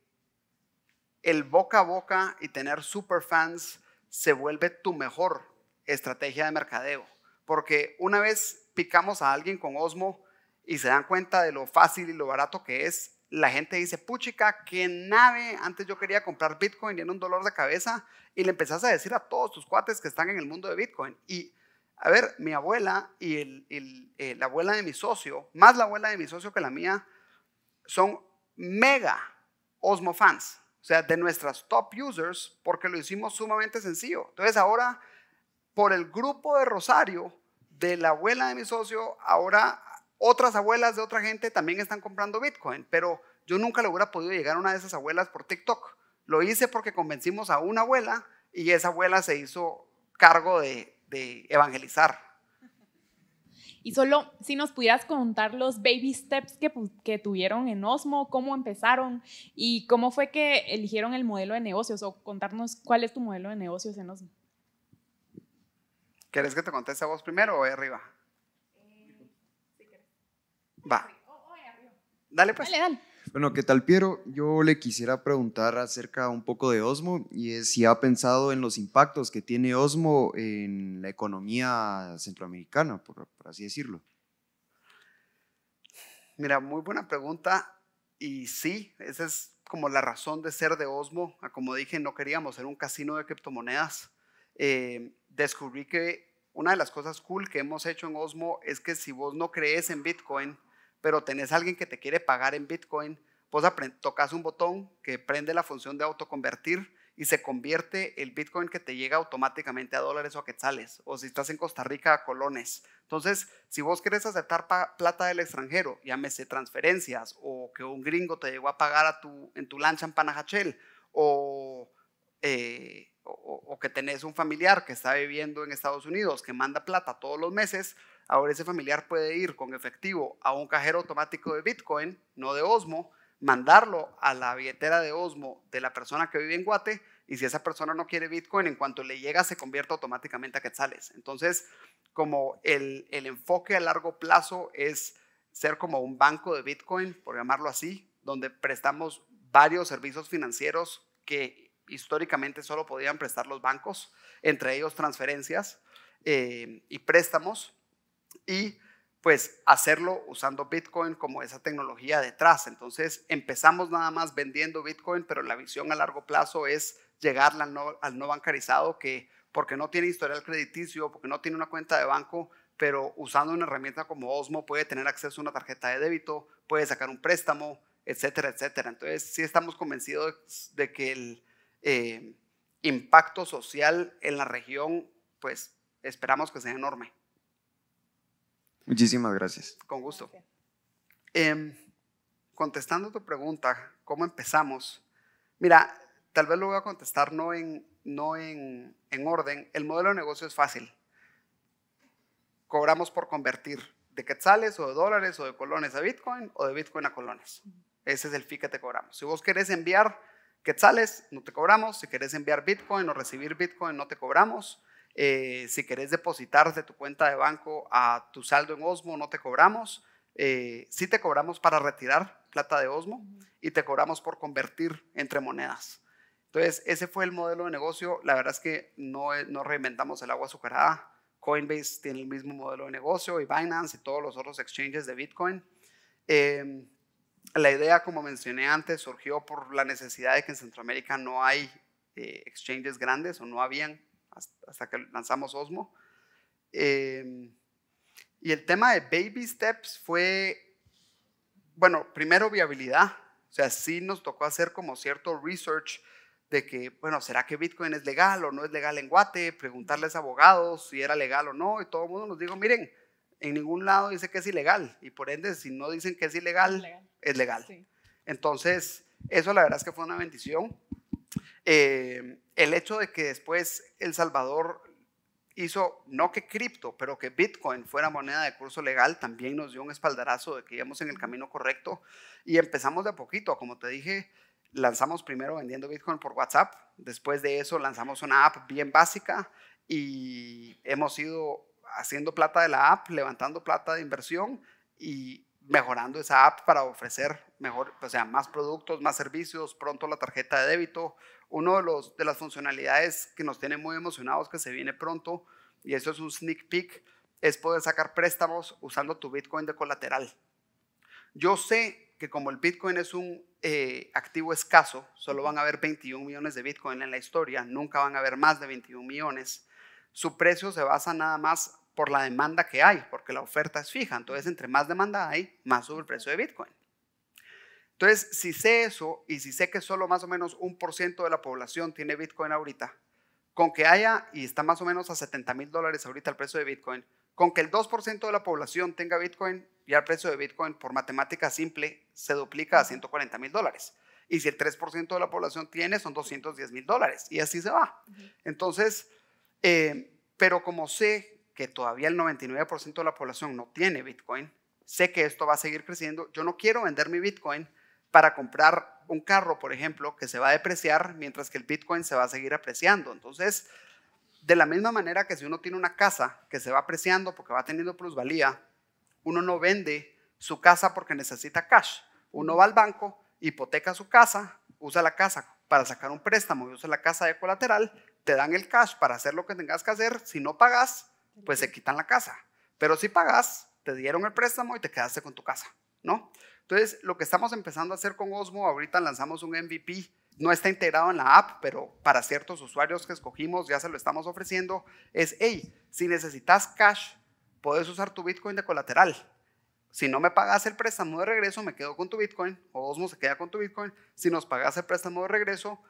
el boca a boca y tener super fans se vuelve tu mejor estrategia de mercadeo. Porque una vez picamos a alguien con Osmo y se dan cuenta de lo fácil y lo barato que es, la gente dice, puchica, qué nave, antes yo quería comprar Bitcoin y era un dolor de cabeza, y le empezás a decir a todos tus cuates que están en el mundo de Bitcoin. Y a ver, mi abuela y eh, la abuela de mi socio, más la abuela de mi socio que la mía, son mega Osmo fans, o sea, de nuestras top users, porque lo hicimos sumamente sencillo. Entonces ahora, por el grupo de Rosario, de la abuela de mi socio, ahora otras abuelas de otra gente también están comprando Bitcoin, pero yo nunca le hubiera podido llegar a una de esas abuelas por TikTok. Lo hice porque convencimos a una abuela y esa abuela se hizo cargo de de evangelizar. Y solo si nos pudieras contar los baby steps que, tuvieron en Osmo, cómo empezaron y cómo fue que eligieron el modelo de negocios o contarnos cuál es tu modelo de negocios en Osmo. ¿Querés que te conteste a vos primero o arriba? Eh, sí, Va. Dale pues. Dale, dale. Bueno, ¿qué tal Piero? Yo le quisiera preguntar acerca un poco de Osmo y es si ha pensado en los impactos que tiene Osmo en la economía centroamericana, por, así decirlo. Mira, muy buena pregunta y sí, esa es como la razón de ser de Osmo. Ah, como dije, no queríamos ser un casino de criptomonedas. Eh, descubrí que una de las cosas cool que hemos hecho en Osmo es que si vos no crees en Bitcoin, pero tenés alguien que te quiere pagar en Bitcoin, vos tocas un botón que prende la función de autoconvertir y se convierte el Bitcoin que te llega automáticamente a dólares o a quetzales, o si estás en Costa Rica, a colones. Entonces, si vos querés aceptar plata del extranjero, llámese transferencias, o que un gringo te llegó a pagar en tu lancha en Panajachel, eh, o, o que tenés un familiar que está viviendo en Estados Unidos, que manda plata todos los meses, Ahora ese familiar puede ir con efectivo a un cajero automático de Bitcoin, no de Osmo, mandarlo a la billetera de Osmo de la persona que vive en Guate y si esa persona no quiere Bitcoin, en cuanto le llega se convierte automáticamente a quetzales. Entonces, como el, enfoque a largo plazo es ser como un banco de Bitcoin, por llamarlo así, donde prestamos varios servicios financieros que históricamente solo podían prestar los bancos, entre ellos transferencias eh, y préstamos y pues hacerlo usando Bitcoin como esa tecnología detrás. Entonces empezamos nada más vendiendo Bitcoin, pero la visión a largo plazo es llegar al no, bancarizado que porque no tiene historial crediticio, porque no tiene una cuenta de banco, pero usando una herramienta como Osmo puede tener acceso a una tarjeta de débito, puede sacar un préstamo, etcétera, etcétera. Entonces sí estamos convencidos de que el eh, impacto social en la región, pues esperamos que sea enorme. Muchísimas gracias. Con gusto. Em, contestando tu pregunta, ¿cómo empezamos? Mira, tal vez lo voy a contestar no en, no en, en orden. El modelo de negocio es fácil. Cobramos por convertir de quetzales o de dólares o de colones a Bitcoin o de Bitcoin a colones. Ese es el fee que te cobramos. Si vos querés enviar quetzales, no te cobramos. Si querés enviar Bitcoin o recibir Bitcoin, no te cobramos. Eh, si querés depositar de tu cuenta de banco a tu saldo en Osmo, no te cobramos. Eh, sí te cobramos para retirar plata de Osmo y te cobramos por convertir entre monedas. Entonces, ese fue el modelo de negocio. La verdad es que eh, no, reinventamos el agua azucarada. Coinbase tiene el mismo modelo de negocio y Binance y todos los otros exchanges de Bitcoin. Eh, la idea, como mencioné antes, surgió por la necesidad de que en Centroamérica no hay exchanges grandes o no habían hasta que lanzamos Osmo. Em, y el tema de baby steps fue, bueno, primero viabilidad. O sea, sí nos tocó hacer como cierto research de que, bueno, ¿será que Bitcoin es legal o no es legal en Guate? Preguntarles a abogados si era legal o no. Y todo el mundo nos dijo, miren, en ningún lado dice que es ilegal. Y por ende, si no dicen que es ilegal, es legal. Entonces, eso la verdad es que fue una bendición. Eh, el hecho de que después El Salvador hizo, no que cripto, pero que Bitcoin fuera moneda de curso legal, también nos dio un espaldarazo de que íbamos en el camino correcto y empezamos de a poquito. Como te dije, lanzamos primero vendiendo Bitcoin por WhatsApp, después de eso lanzamos una app bien básica y hemos ido haciendo plata de la app, levantando plata de inversión y mejorando esa app para ofrecer mejor, o sea, más productos, más servicios, pronto la tarjeta de débito, uno de, los, de las funcionalidades que nos tiene muy emocionados que se viene pronto, y eso es un sneak peek, es poder sacar préstamos usando tu Bitcoin de colateral. Yo sé que como el Bitcoin es un eh, activo escaso, solo van a haber 21 millones de Bitcoin en la historia, nunca van a haber más de 21 millones, su precio se basa nada más por la demanda que hay, porque la oferta es fija. Entonces, entre más demanda hay, más sube el precio de Bitcoin. Entonces, si sé eso y si sé que solo más o menos un por ciento de la población tiene Bitcoin ahorita, con que haya, y está más o menos a 70 mil dólares ahorita el precio de Bitcoin, con que el 2% de la población tenga Bitcoin, ya el precio de Bitcoin por matemática simple se duplica a 140 mil dólares. Y si el 3% de la población tiene, son 210 mil dólares. Y así se va. Entonces, eh, pero como sé que todavía el 99% de la población no tiene Bitcoin, sé que esto va a seguir creciendo, yo no quiero vender mi Bitcoin para comprar un carro, por ejemplo, que se va a depreciar, mientras que el Bitcoin se va a seguir apreciando. Entonces, de la misma manera que si uno tiene una casa que se va apreciando porque va teniendo plusvalía, uno no vende su casa porque necesita cash. Uno va al banco, hipoteca su casa, usa la casa para sacar un préstamo y usa la casa de colateral, te dan el cash para hacer lo que tengas que hacer. Si no pagas, pues se quitan la casa. Pero si pagas, te dieron el préstamo y te quedaste con tu casa, ¿no? Entonces, lo que estamos empezando a hacer con Osmo, ahorita lanzamos un MVP, no está integrado en la app, pero para ciertos usuarios que escogimos ya se lo estamos ofreciendo, es, hey, si necesitas cash, puedes usar tu Bitcoin de colateral. Si no me pagas el préstamo de regreso, me quedo con tu Bitcoin, o Osmo se queda con tu Bitcoin. Si nos pagas el préstamo de regreso,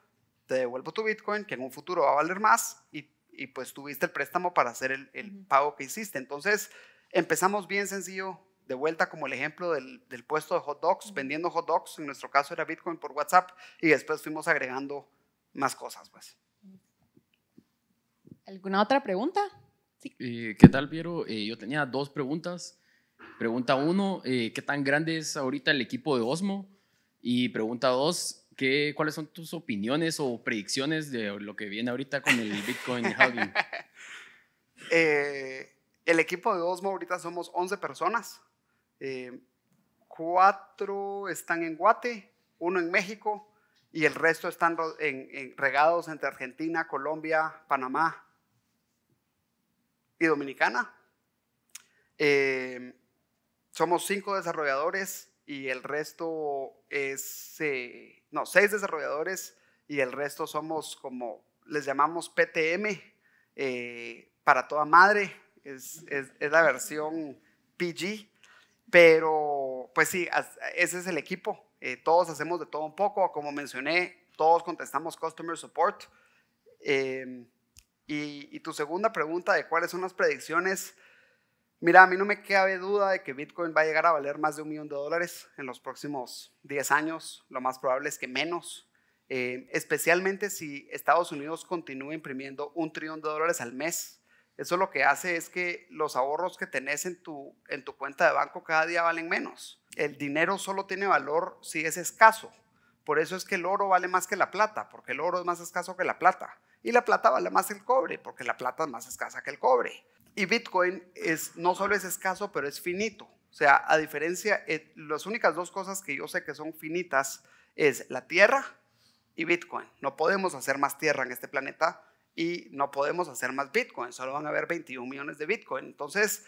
te devuelvo tu Bitcoin, que en un futuro va a valer más, y, pues tuviste el préstamo para hacer el, el pago que hiciste. Entonces, empezamos bien sencillo de vuelta como el ejemplo del, del, puesto de hot dogs, vendiendo hot dogs, en nuestro caso era Bitcoin por WhatsApp, y después fuimos agregando más cosas. Pues. ¿Alguna otra pregunta? Eh, ¿Qué tal, Piero? Eh, yo tenía dos preguntas. Pregunta uno, eh, ¿qué tan grande es ahorita el equipo de Osmo? Y pregunta dos, ¿qué, ¿cuáles son tus opiniones o predicciones de lo que viene ahorita con el Bitcoin halving? (laughs) el equipo de Osmo ahorita somos 11 personas. Eh, cuatro están en Guate, uno en México y el resto están regados entre Argentina, Colombia, Panamá y Dominicana. Eh, somos cinco desarrolladores y el resto es, eh, no, seis desarrolladores y el resto somos como les llamamos PTM, para toda madre, es la versión PG pero, pues sí, ese es el equipo. Eh, todos hacemos de todo un poco. Como mencioné, todos contestamos Customer Support. Em, y, tu segunda pregunta de cuáles son las predicciones. Mira, a mí no me cabe duda de que Bitcoin va a llegar a valer más de un millón de dólares en los próximos 10 años. Lo más probable es que menos. Eh, especialmente si Estados Unidos continúa imprimiendo un trillón de dólares al mes eso lo que hace es que los ahorros que tenés en tu, en tu cuenta de banco cada día valen menos. El dinero solo tiene valor si es escaso. Por eso es que el oro vale más que la plata, porque el oro es más escaso que la plata. Y la plata vale más que el cobre, porque la plata es más escasa que el cobre. Y Bitcoin es, no solo es escaso, pero es finito. O sea, a diferencia, eh, las únicas dos cosas que yo sé que son finitas es la tierra y Bitcoin. No podemos hacer más tierra en este planeta y no podemos hacer más Bitcoin, solo van a haber 21 millones de Bitcoin. Entonces,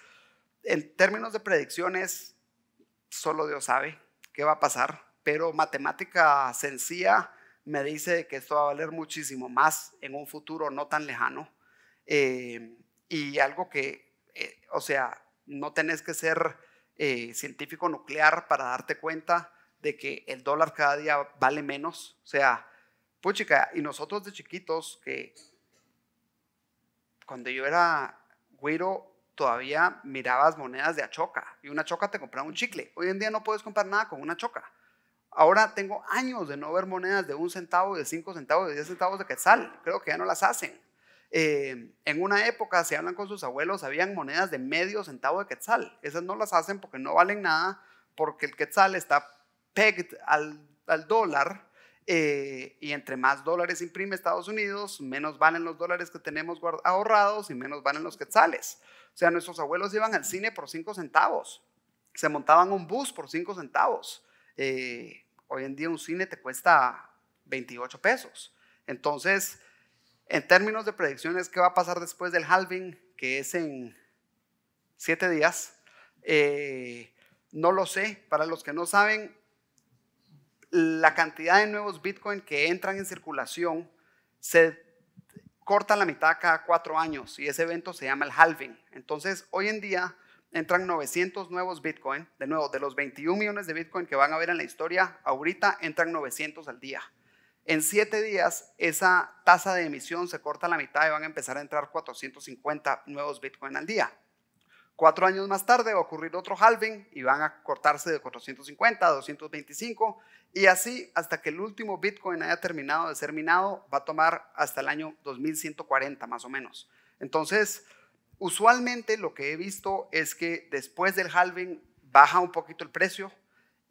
en términos de predicciones, solo Dios sabe qué va a pasar, pero matemática sencilla me dice que esto va a valer muchísimo más en un futuro no tan lejano. Eh, y algo que, eh, o sea, no tenés que ser eh, científico nuclear para darte cuenta de que el dólar cada día vale menos. O sea, puchica, y nosotros de chiquitos que cuando yo era güero, todavía mirabas monedas de achoca y una choca te compraba un chicle. Hoy en día no puedes comprar nada con una choca. Ahora tengo años de no ver monedas de un centavo, de cinco centavos, de diez centavos de quetzal. Creo que ya no las hacen. Eh, en una época, si hablan con sus abuelos, habían monedas de medio centavo de quetzal. Esas no las hacen porque no valen nada, porque el quetzal está pegged al, al dólar eh, y entre más dólares imprime Estados Unidos, menos valen los dólares que tenemos ahorrados y menos valen los quetzales. O sea, nuestros abuelos iban al cine por cinco centavos, se montaban un bus por cinco centavos. Eh, hoy en día un cine te cuesta 28 pesos. Entonces, en términos de predicciones, ¿qué va a pasar después del halving, que es en siete días? Eh, no lo sé. Para los que no saben, la cantidad de nuevos Bitcoin que entran en circulación se corta la mitad cada cuatro años y ese evento se llama el halving. Entonces, hoy en día entran 900 nuevos Bitcoin, de nuevo, de los 21 millones de Bitcoin que van a ver en la historia, ahorita entran 900 al día. En siete días, esa tasa de emisión se corta a la mitad y van a empezar a entrar 450 nuevos Bitcoin al día. Cuatro años más tarde va a ocurrir otro halving y van a cortarse de 450 a 225 y así, hasta que el último Bitcoin haya terminado de ser minado, va a tomar hasta el año 2140 más o menos. Entonces, usualmente lo que he visto es que después del halving baja un poquito el precio.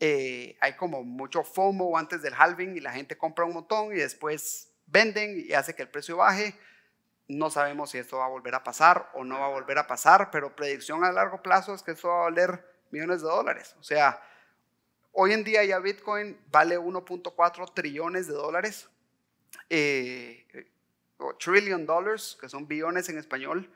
Eh, hay como mucho FOMO antes del halving y la gente compra un montón y después venden y hace que el precio baje. No sabemos si esto va a volver a pasar o no va a volver a pasar, pero predicción a largo plazo es que esto va a valer millones de dólares. O sea, hoy en día ya Bitcoin vale 1.4 trillones de dólares, eh, o trillion dollars, que son billones en español.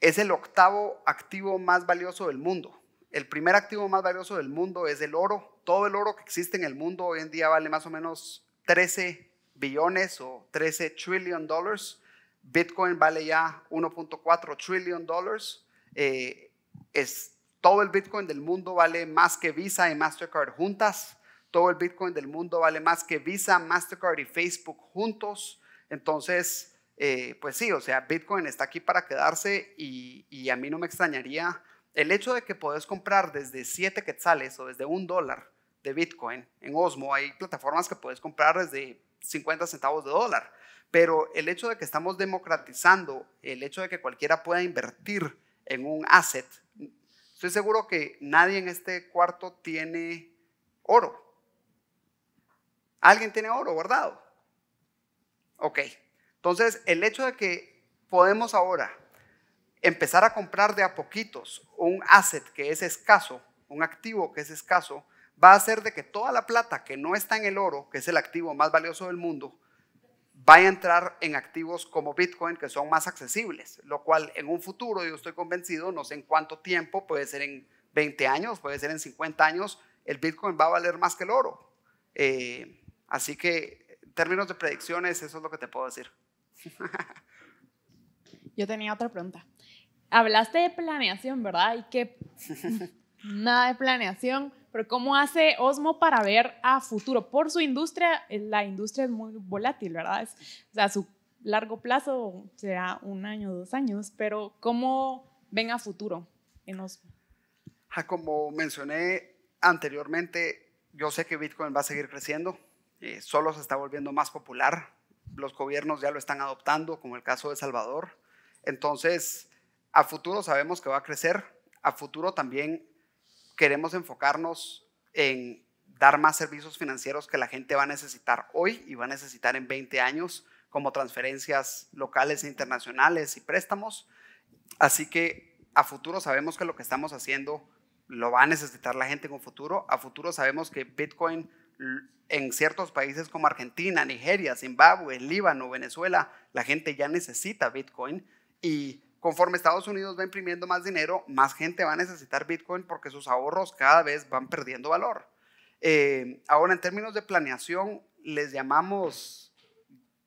Es el octavo activo más valioso del mundo. El primer activo más valioso del mundo es el oro. Todo el oro que existe en el mundo hoy en día vale más o menos 13 billones o 13 trillion dollars. Bitcoin vale ya 1.4 trillion dollars. Eh, todo el Bitcoin del mundo vale más que Visa y Mastercard juntas. Todo el Bitcoin del mundo vale más que Visa, Mastercard y Facebook juntos. Entonces, eh, pues sí, o sea, Bitcoin está aquí para quedarse y, a mí no me extrañaría el hecho de que podés comprar desde 7 quetzales o desde un dólar de Bitcoin en Osmo. Hay plataformas que puedes comprar desde 50 centavos de dólar. Pero el hecho de que estamos democratizando, el hecho de que cualquiera pueda invertir en un asset Estoy seguro que nadie en este cuarto tiene oro. ¿Alguien tiene oro guardado? Ok. Entonces, el hecho de que podemos ahora empezar a comprar de a poquitos un asset que es escaso, un activo que es escaso, va a hacer de que toda la plata que no está en el oro, que es el activo más valioso del mundo, va a entrar en activos como Bitcoin que son más accesibles, lo cual en un futuro, yo estoy convencido, no sé en cuánto tiempo, puede ser en 20 años, puede ser en 50 años, el Bitcoin va a valer más que el oro. Eh, así que en términos de predicciones, eso es lo que te puedo decir. (laughs) Yo tenía otra pregunta. Hablaste de planeación, ¿verdad? Y que (laughs) nada de planeación pero ¿cómo hace Osmo para ver a futuro? Por su industria, eh, la industria es muy volátil, ¿verdad? o sea, su largo plazo será un año, dos años, pero ¿cómo ven a futuro en Osmo? Ah, como mencioné anteriormente, yo sé que Bitcoin va a seguir creciendo, eh, solo se está volviendo más popular, los gobiernos ya lo están adoptando, como el caso de Salvador. Entonces, a futuro sabemos que va a crecer, a futuro también queremos enfocarnos en dar más servicios financieros que la gente va a necesitar hoy y va a necesitar en 20 años, como transferencias locales e internacionales y préstamos. Así que a futuro sabemos que lo que estamos haciendo lo va a necesitar la gente con futuro. A futuro sabemos que Bitcoin en ciertos países como Argentina, Nigeria, Zimbabue, Líbano, Venezuela, la gente ya necesita Bitcoin y Conforme Estados Unidos va imprimiendo más dinero, más gente va a necesitar Bitcoin porque sus ahorros cada vez van perdiendo valor. Eh, ahora, en términos de planeación, les llamamos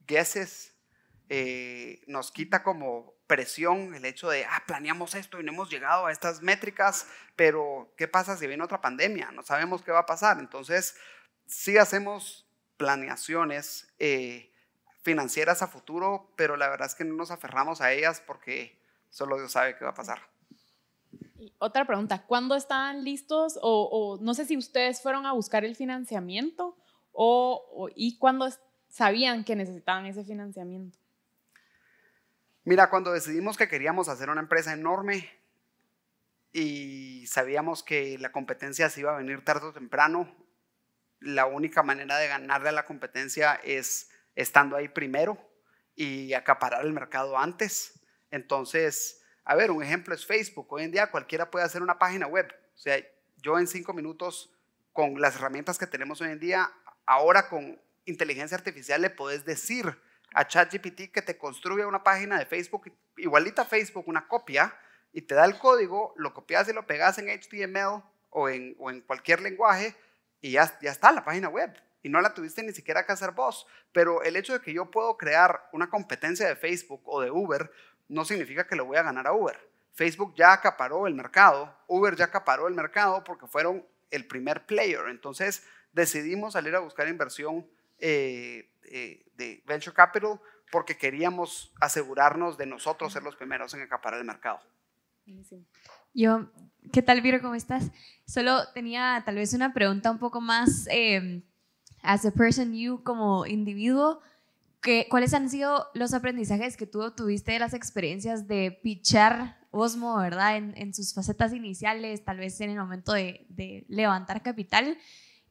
guesses. Eh, nos quita como presión el hecho de, ah, planeamos esto y no hemos llegado a estas métricas, pero ¿qué pasa si viene otra pandemia? No sabemos qué va a pasar. Entonces, sí hacemos planeaciones eh, financieras a futuro, pero la verdad es que no nos aferramos a ellas porque Solo Dios sabe qué va a pasar. otra pregunta, ¿cuándo estaban listos o, no sé si ustedes fueron a buscar el financiamiento o y cuándo sabían que necesitaban ese financiamiento? Mira, cuando decidimos que queríamos hacer una empresa enorme y sabíamos que la competencia se iba a venir tarde o temprano, la única manera de ganarle a la competencia es estando ahí primero y acaparar el mercado antes. Entonces, a ver, un ejemplo es Facebook. Hoy en día cualquiera puede hacer una página web. O sea, yo en cinco minutos, con las herramientas que tenemos hoy en día, ahora con inteligencia artificial le podés decir a ChatGPT que te construya una página de Facebook, igualita a Facebook, una copia, y te da el código, lo copias y lo pegas en HTML o en, cualquier lenguaje, y ya, ya está la página web y no la tuviste ni siquiera que hacer vos. Pero el hecho de que yo puedo crear una competencia de Facebook o de Uber no significa que lo voy a ganar a Uber. Facebook ya acaparó el mercado, Uber ya acaparó el mercado porque fueron el primer player. Entonces decidimos salir a buscar inversión eh, eh, de venture capital porque queríamos asegurarnos de nosotros ser los primeros en acaparar el mercado. Yo, ¿qué tal, Viro? ¿Cómo estás? Solo tenía tal vez una pregunta un poco más eh, as a person, you como individuo. ¿Cuáles han sido los aprendizajes que tú tuviste de las experiencias de pichar Osmo, verdad? En, sus facetas iniciales, tal vez en el momento de, levantar capital.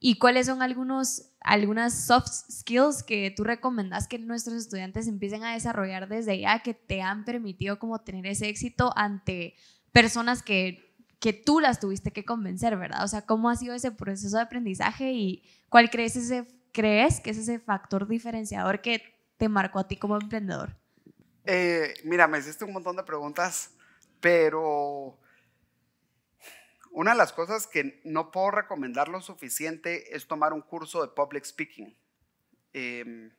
¿Y cuáles son algunos, algunas soft skills que tú recomendas que nuestros estudiantes empiecen a desarrollar desde ya que te han permitido como tener ese éxito ante personas que que tú las tuviste que convencer, ¿verdad? O sea, ¿cómo ha sido ese proceso de aprendizaje y cuál crees, ese, crees que es ese factor diferenciador que te marcó a ti como emprendedor? Eh, mira, me hiciste un montón de preguntas, pero una de las cosas que no puedo recomendar lo suficiente es tomar un curso de public speaking. Em,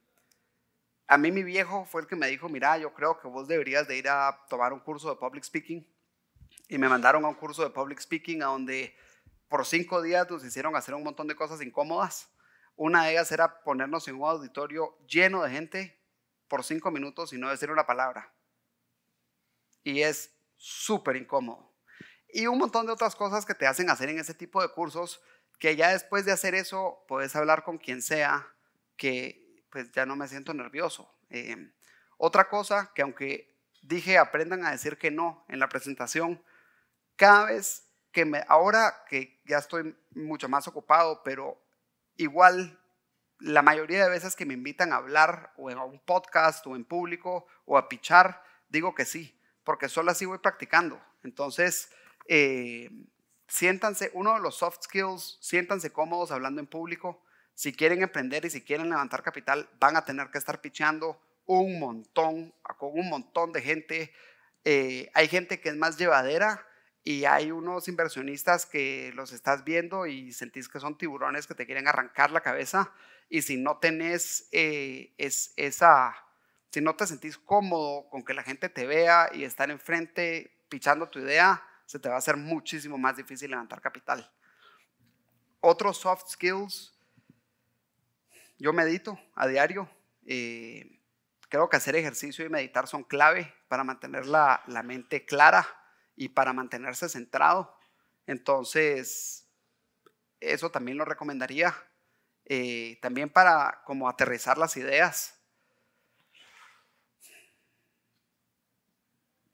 a mí mi viejo fue el que me dijo, mira, yo creo que vos deberías de ir a tomar un curso de public speaking. Y me mandaron a un curso de public speaking a donde por cinco días nos hicieron hacer un montón de cosas incómodas una de ellas era ponernos en un auditorio lleno de gente por cinco minutos y no decir una palabra. Y es súper incómodo. Y un montón de otras cosas que te hacen hacer en ese tipo de cursos, que ya después de hacer eso puedes hablar con quien sea, que pues ya no me siento nervioso. Eh, otra cosa que aunque dije aprendan a decir que no en la presentación, cada vez que me, ahora que ya estoy mucho más ocupado, pero igual la mayoría de veces que me invitan a hablar o en un podcast o en público o a pichar, digo que sí, porque solo así voy practicando. Entonces, eh, siéntanse, uno de los soft skills, siéntanse cómodos hablando en público. Si quieren emprender y si quieren levantar capital, van a tener que estar pichando un montón, con un montón de gente. Eh, hay gente que es más llevadera y hay unos inversionistas que los estás viendo y sentís que son tiburones que te quieren arrancar la cabeza y si no tenés eh, es, esa, si no te sentís cómodo con que la gente te vea y estar enfrente pichando tu idea, se te va a hacer muchísimo más difícil levantar capital. Otros soft skills, yo medito a diario. Eh, creo que hacer ejercicio y meditar son clave para mantener la, la mente clara y para mantenerse centrado. Entonces, eso también lo recomendaría. Eh, también para como aterrizar las ideas.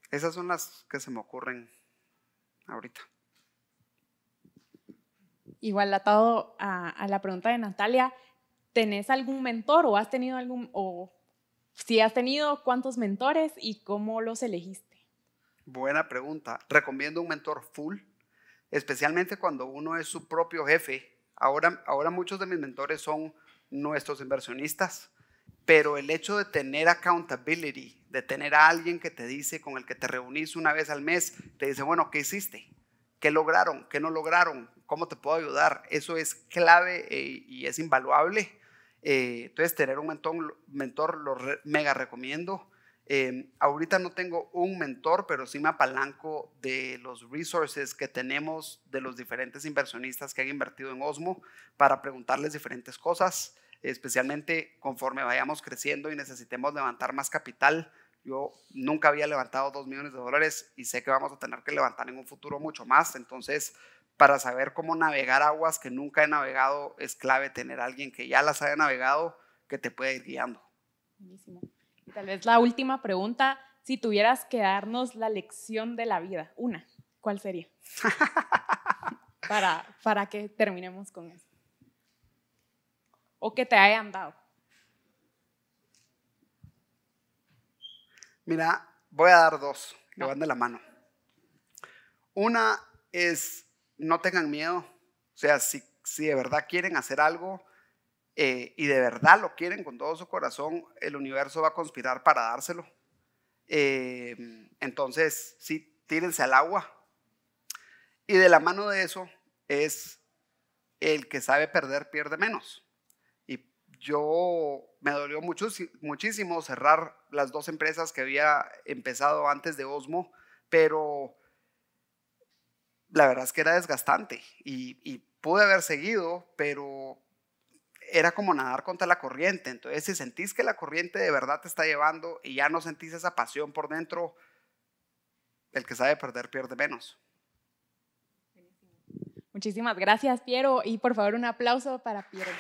Esas son las que se me ocurren ahorita. Igual atado a, a la pregunta de Natalia, ¿tenés algún mentor o has tenido algún, o si has tenido, cuántos mentores y cómo los elegiste? Buena pregunta. Recomiendo un mentor full, especialmente cuando uno es su propio jefe. Ahora, ahora muchos de mis mentores son nuestros inversionistas, pero el hecho de tener accountability, de tener a alguien que te dice, con el que te reunís una vez al mes, te dice, bueno, ¿qué hiciste? ¿Qué lograron? ¿Qué no lograron? ¿Cómo te puedo ayudar? Eso es clave eh, y es invaluable. Eh, entonces, tener un mentor, mentor lo mega recomiendo. Em, ahorita no tengo un mentor, pero sí me apalanco de los resources que tenemos de los diferentes inversionistas que han invertido en Osmo para preguntarles diferentes cosas, especialmente conforme vayamos creciendo y necesitemos levantar más capital. Yo nunca había levantado dos millones de dólares y sé que vamos a tener que levantar en un futuro mucho más. Entonces, para saber cómo navegar aguas que nunca he navegado, es clave tener alguien que ya las haya navegado que te pueda ir guiando. Buenísimo tal vez la última pregunta, si tuvieras que darnos la lección de la vida, una, ¿cuál sería? (laughs) para, para que terminemos con eso. O que te hayan dado. Mira, voy a dar dos, que van de la mano. Una es, no tengan miedo. O sea, si, si de verdad quieren hacer algo, eh, y de verdad lo quieren con todo su corazón, el universo va a conspirar para dárselo. Eh, entonces, sí, tírense al agua. Y de la mano de eso es el que sabe perder pierde menos. Y yo me dolió mucho, muchísimo cerrar las dos empresas que había empezado antes de Osmo, pero la verdad es que era desgastante y, y pude haber seguido, pero era como nadar contra la corriente. Entonces, si sentís que la corriente de verdad te está llevando y ya no sentís esa pasión por dentro, el que sabe perder pierde menos. Muchísimas gracias, Piero, y por favor un aplauso para Piero.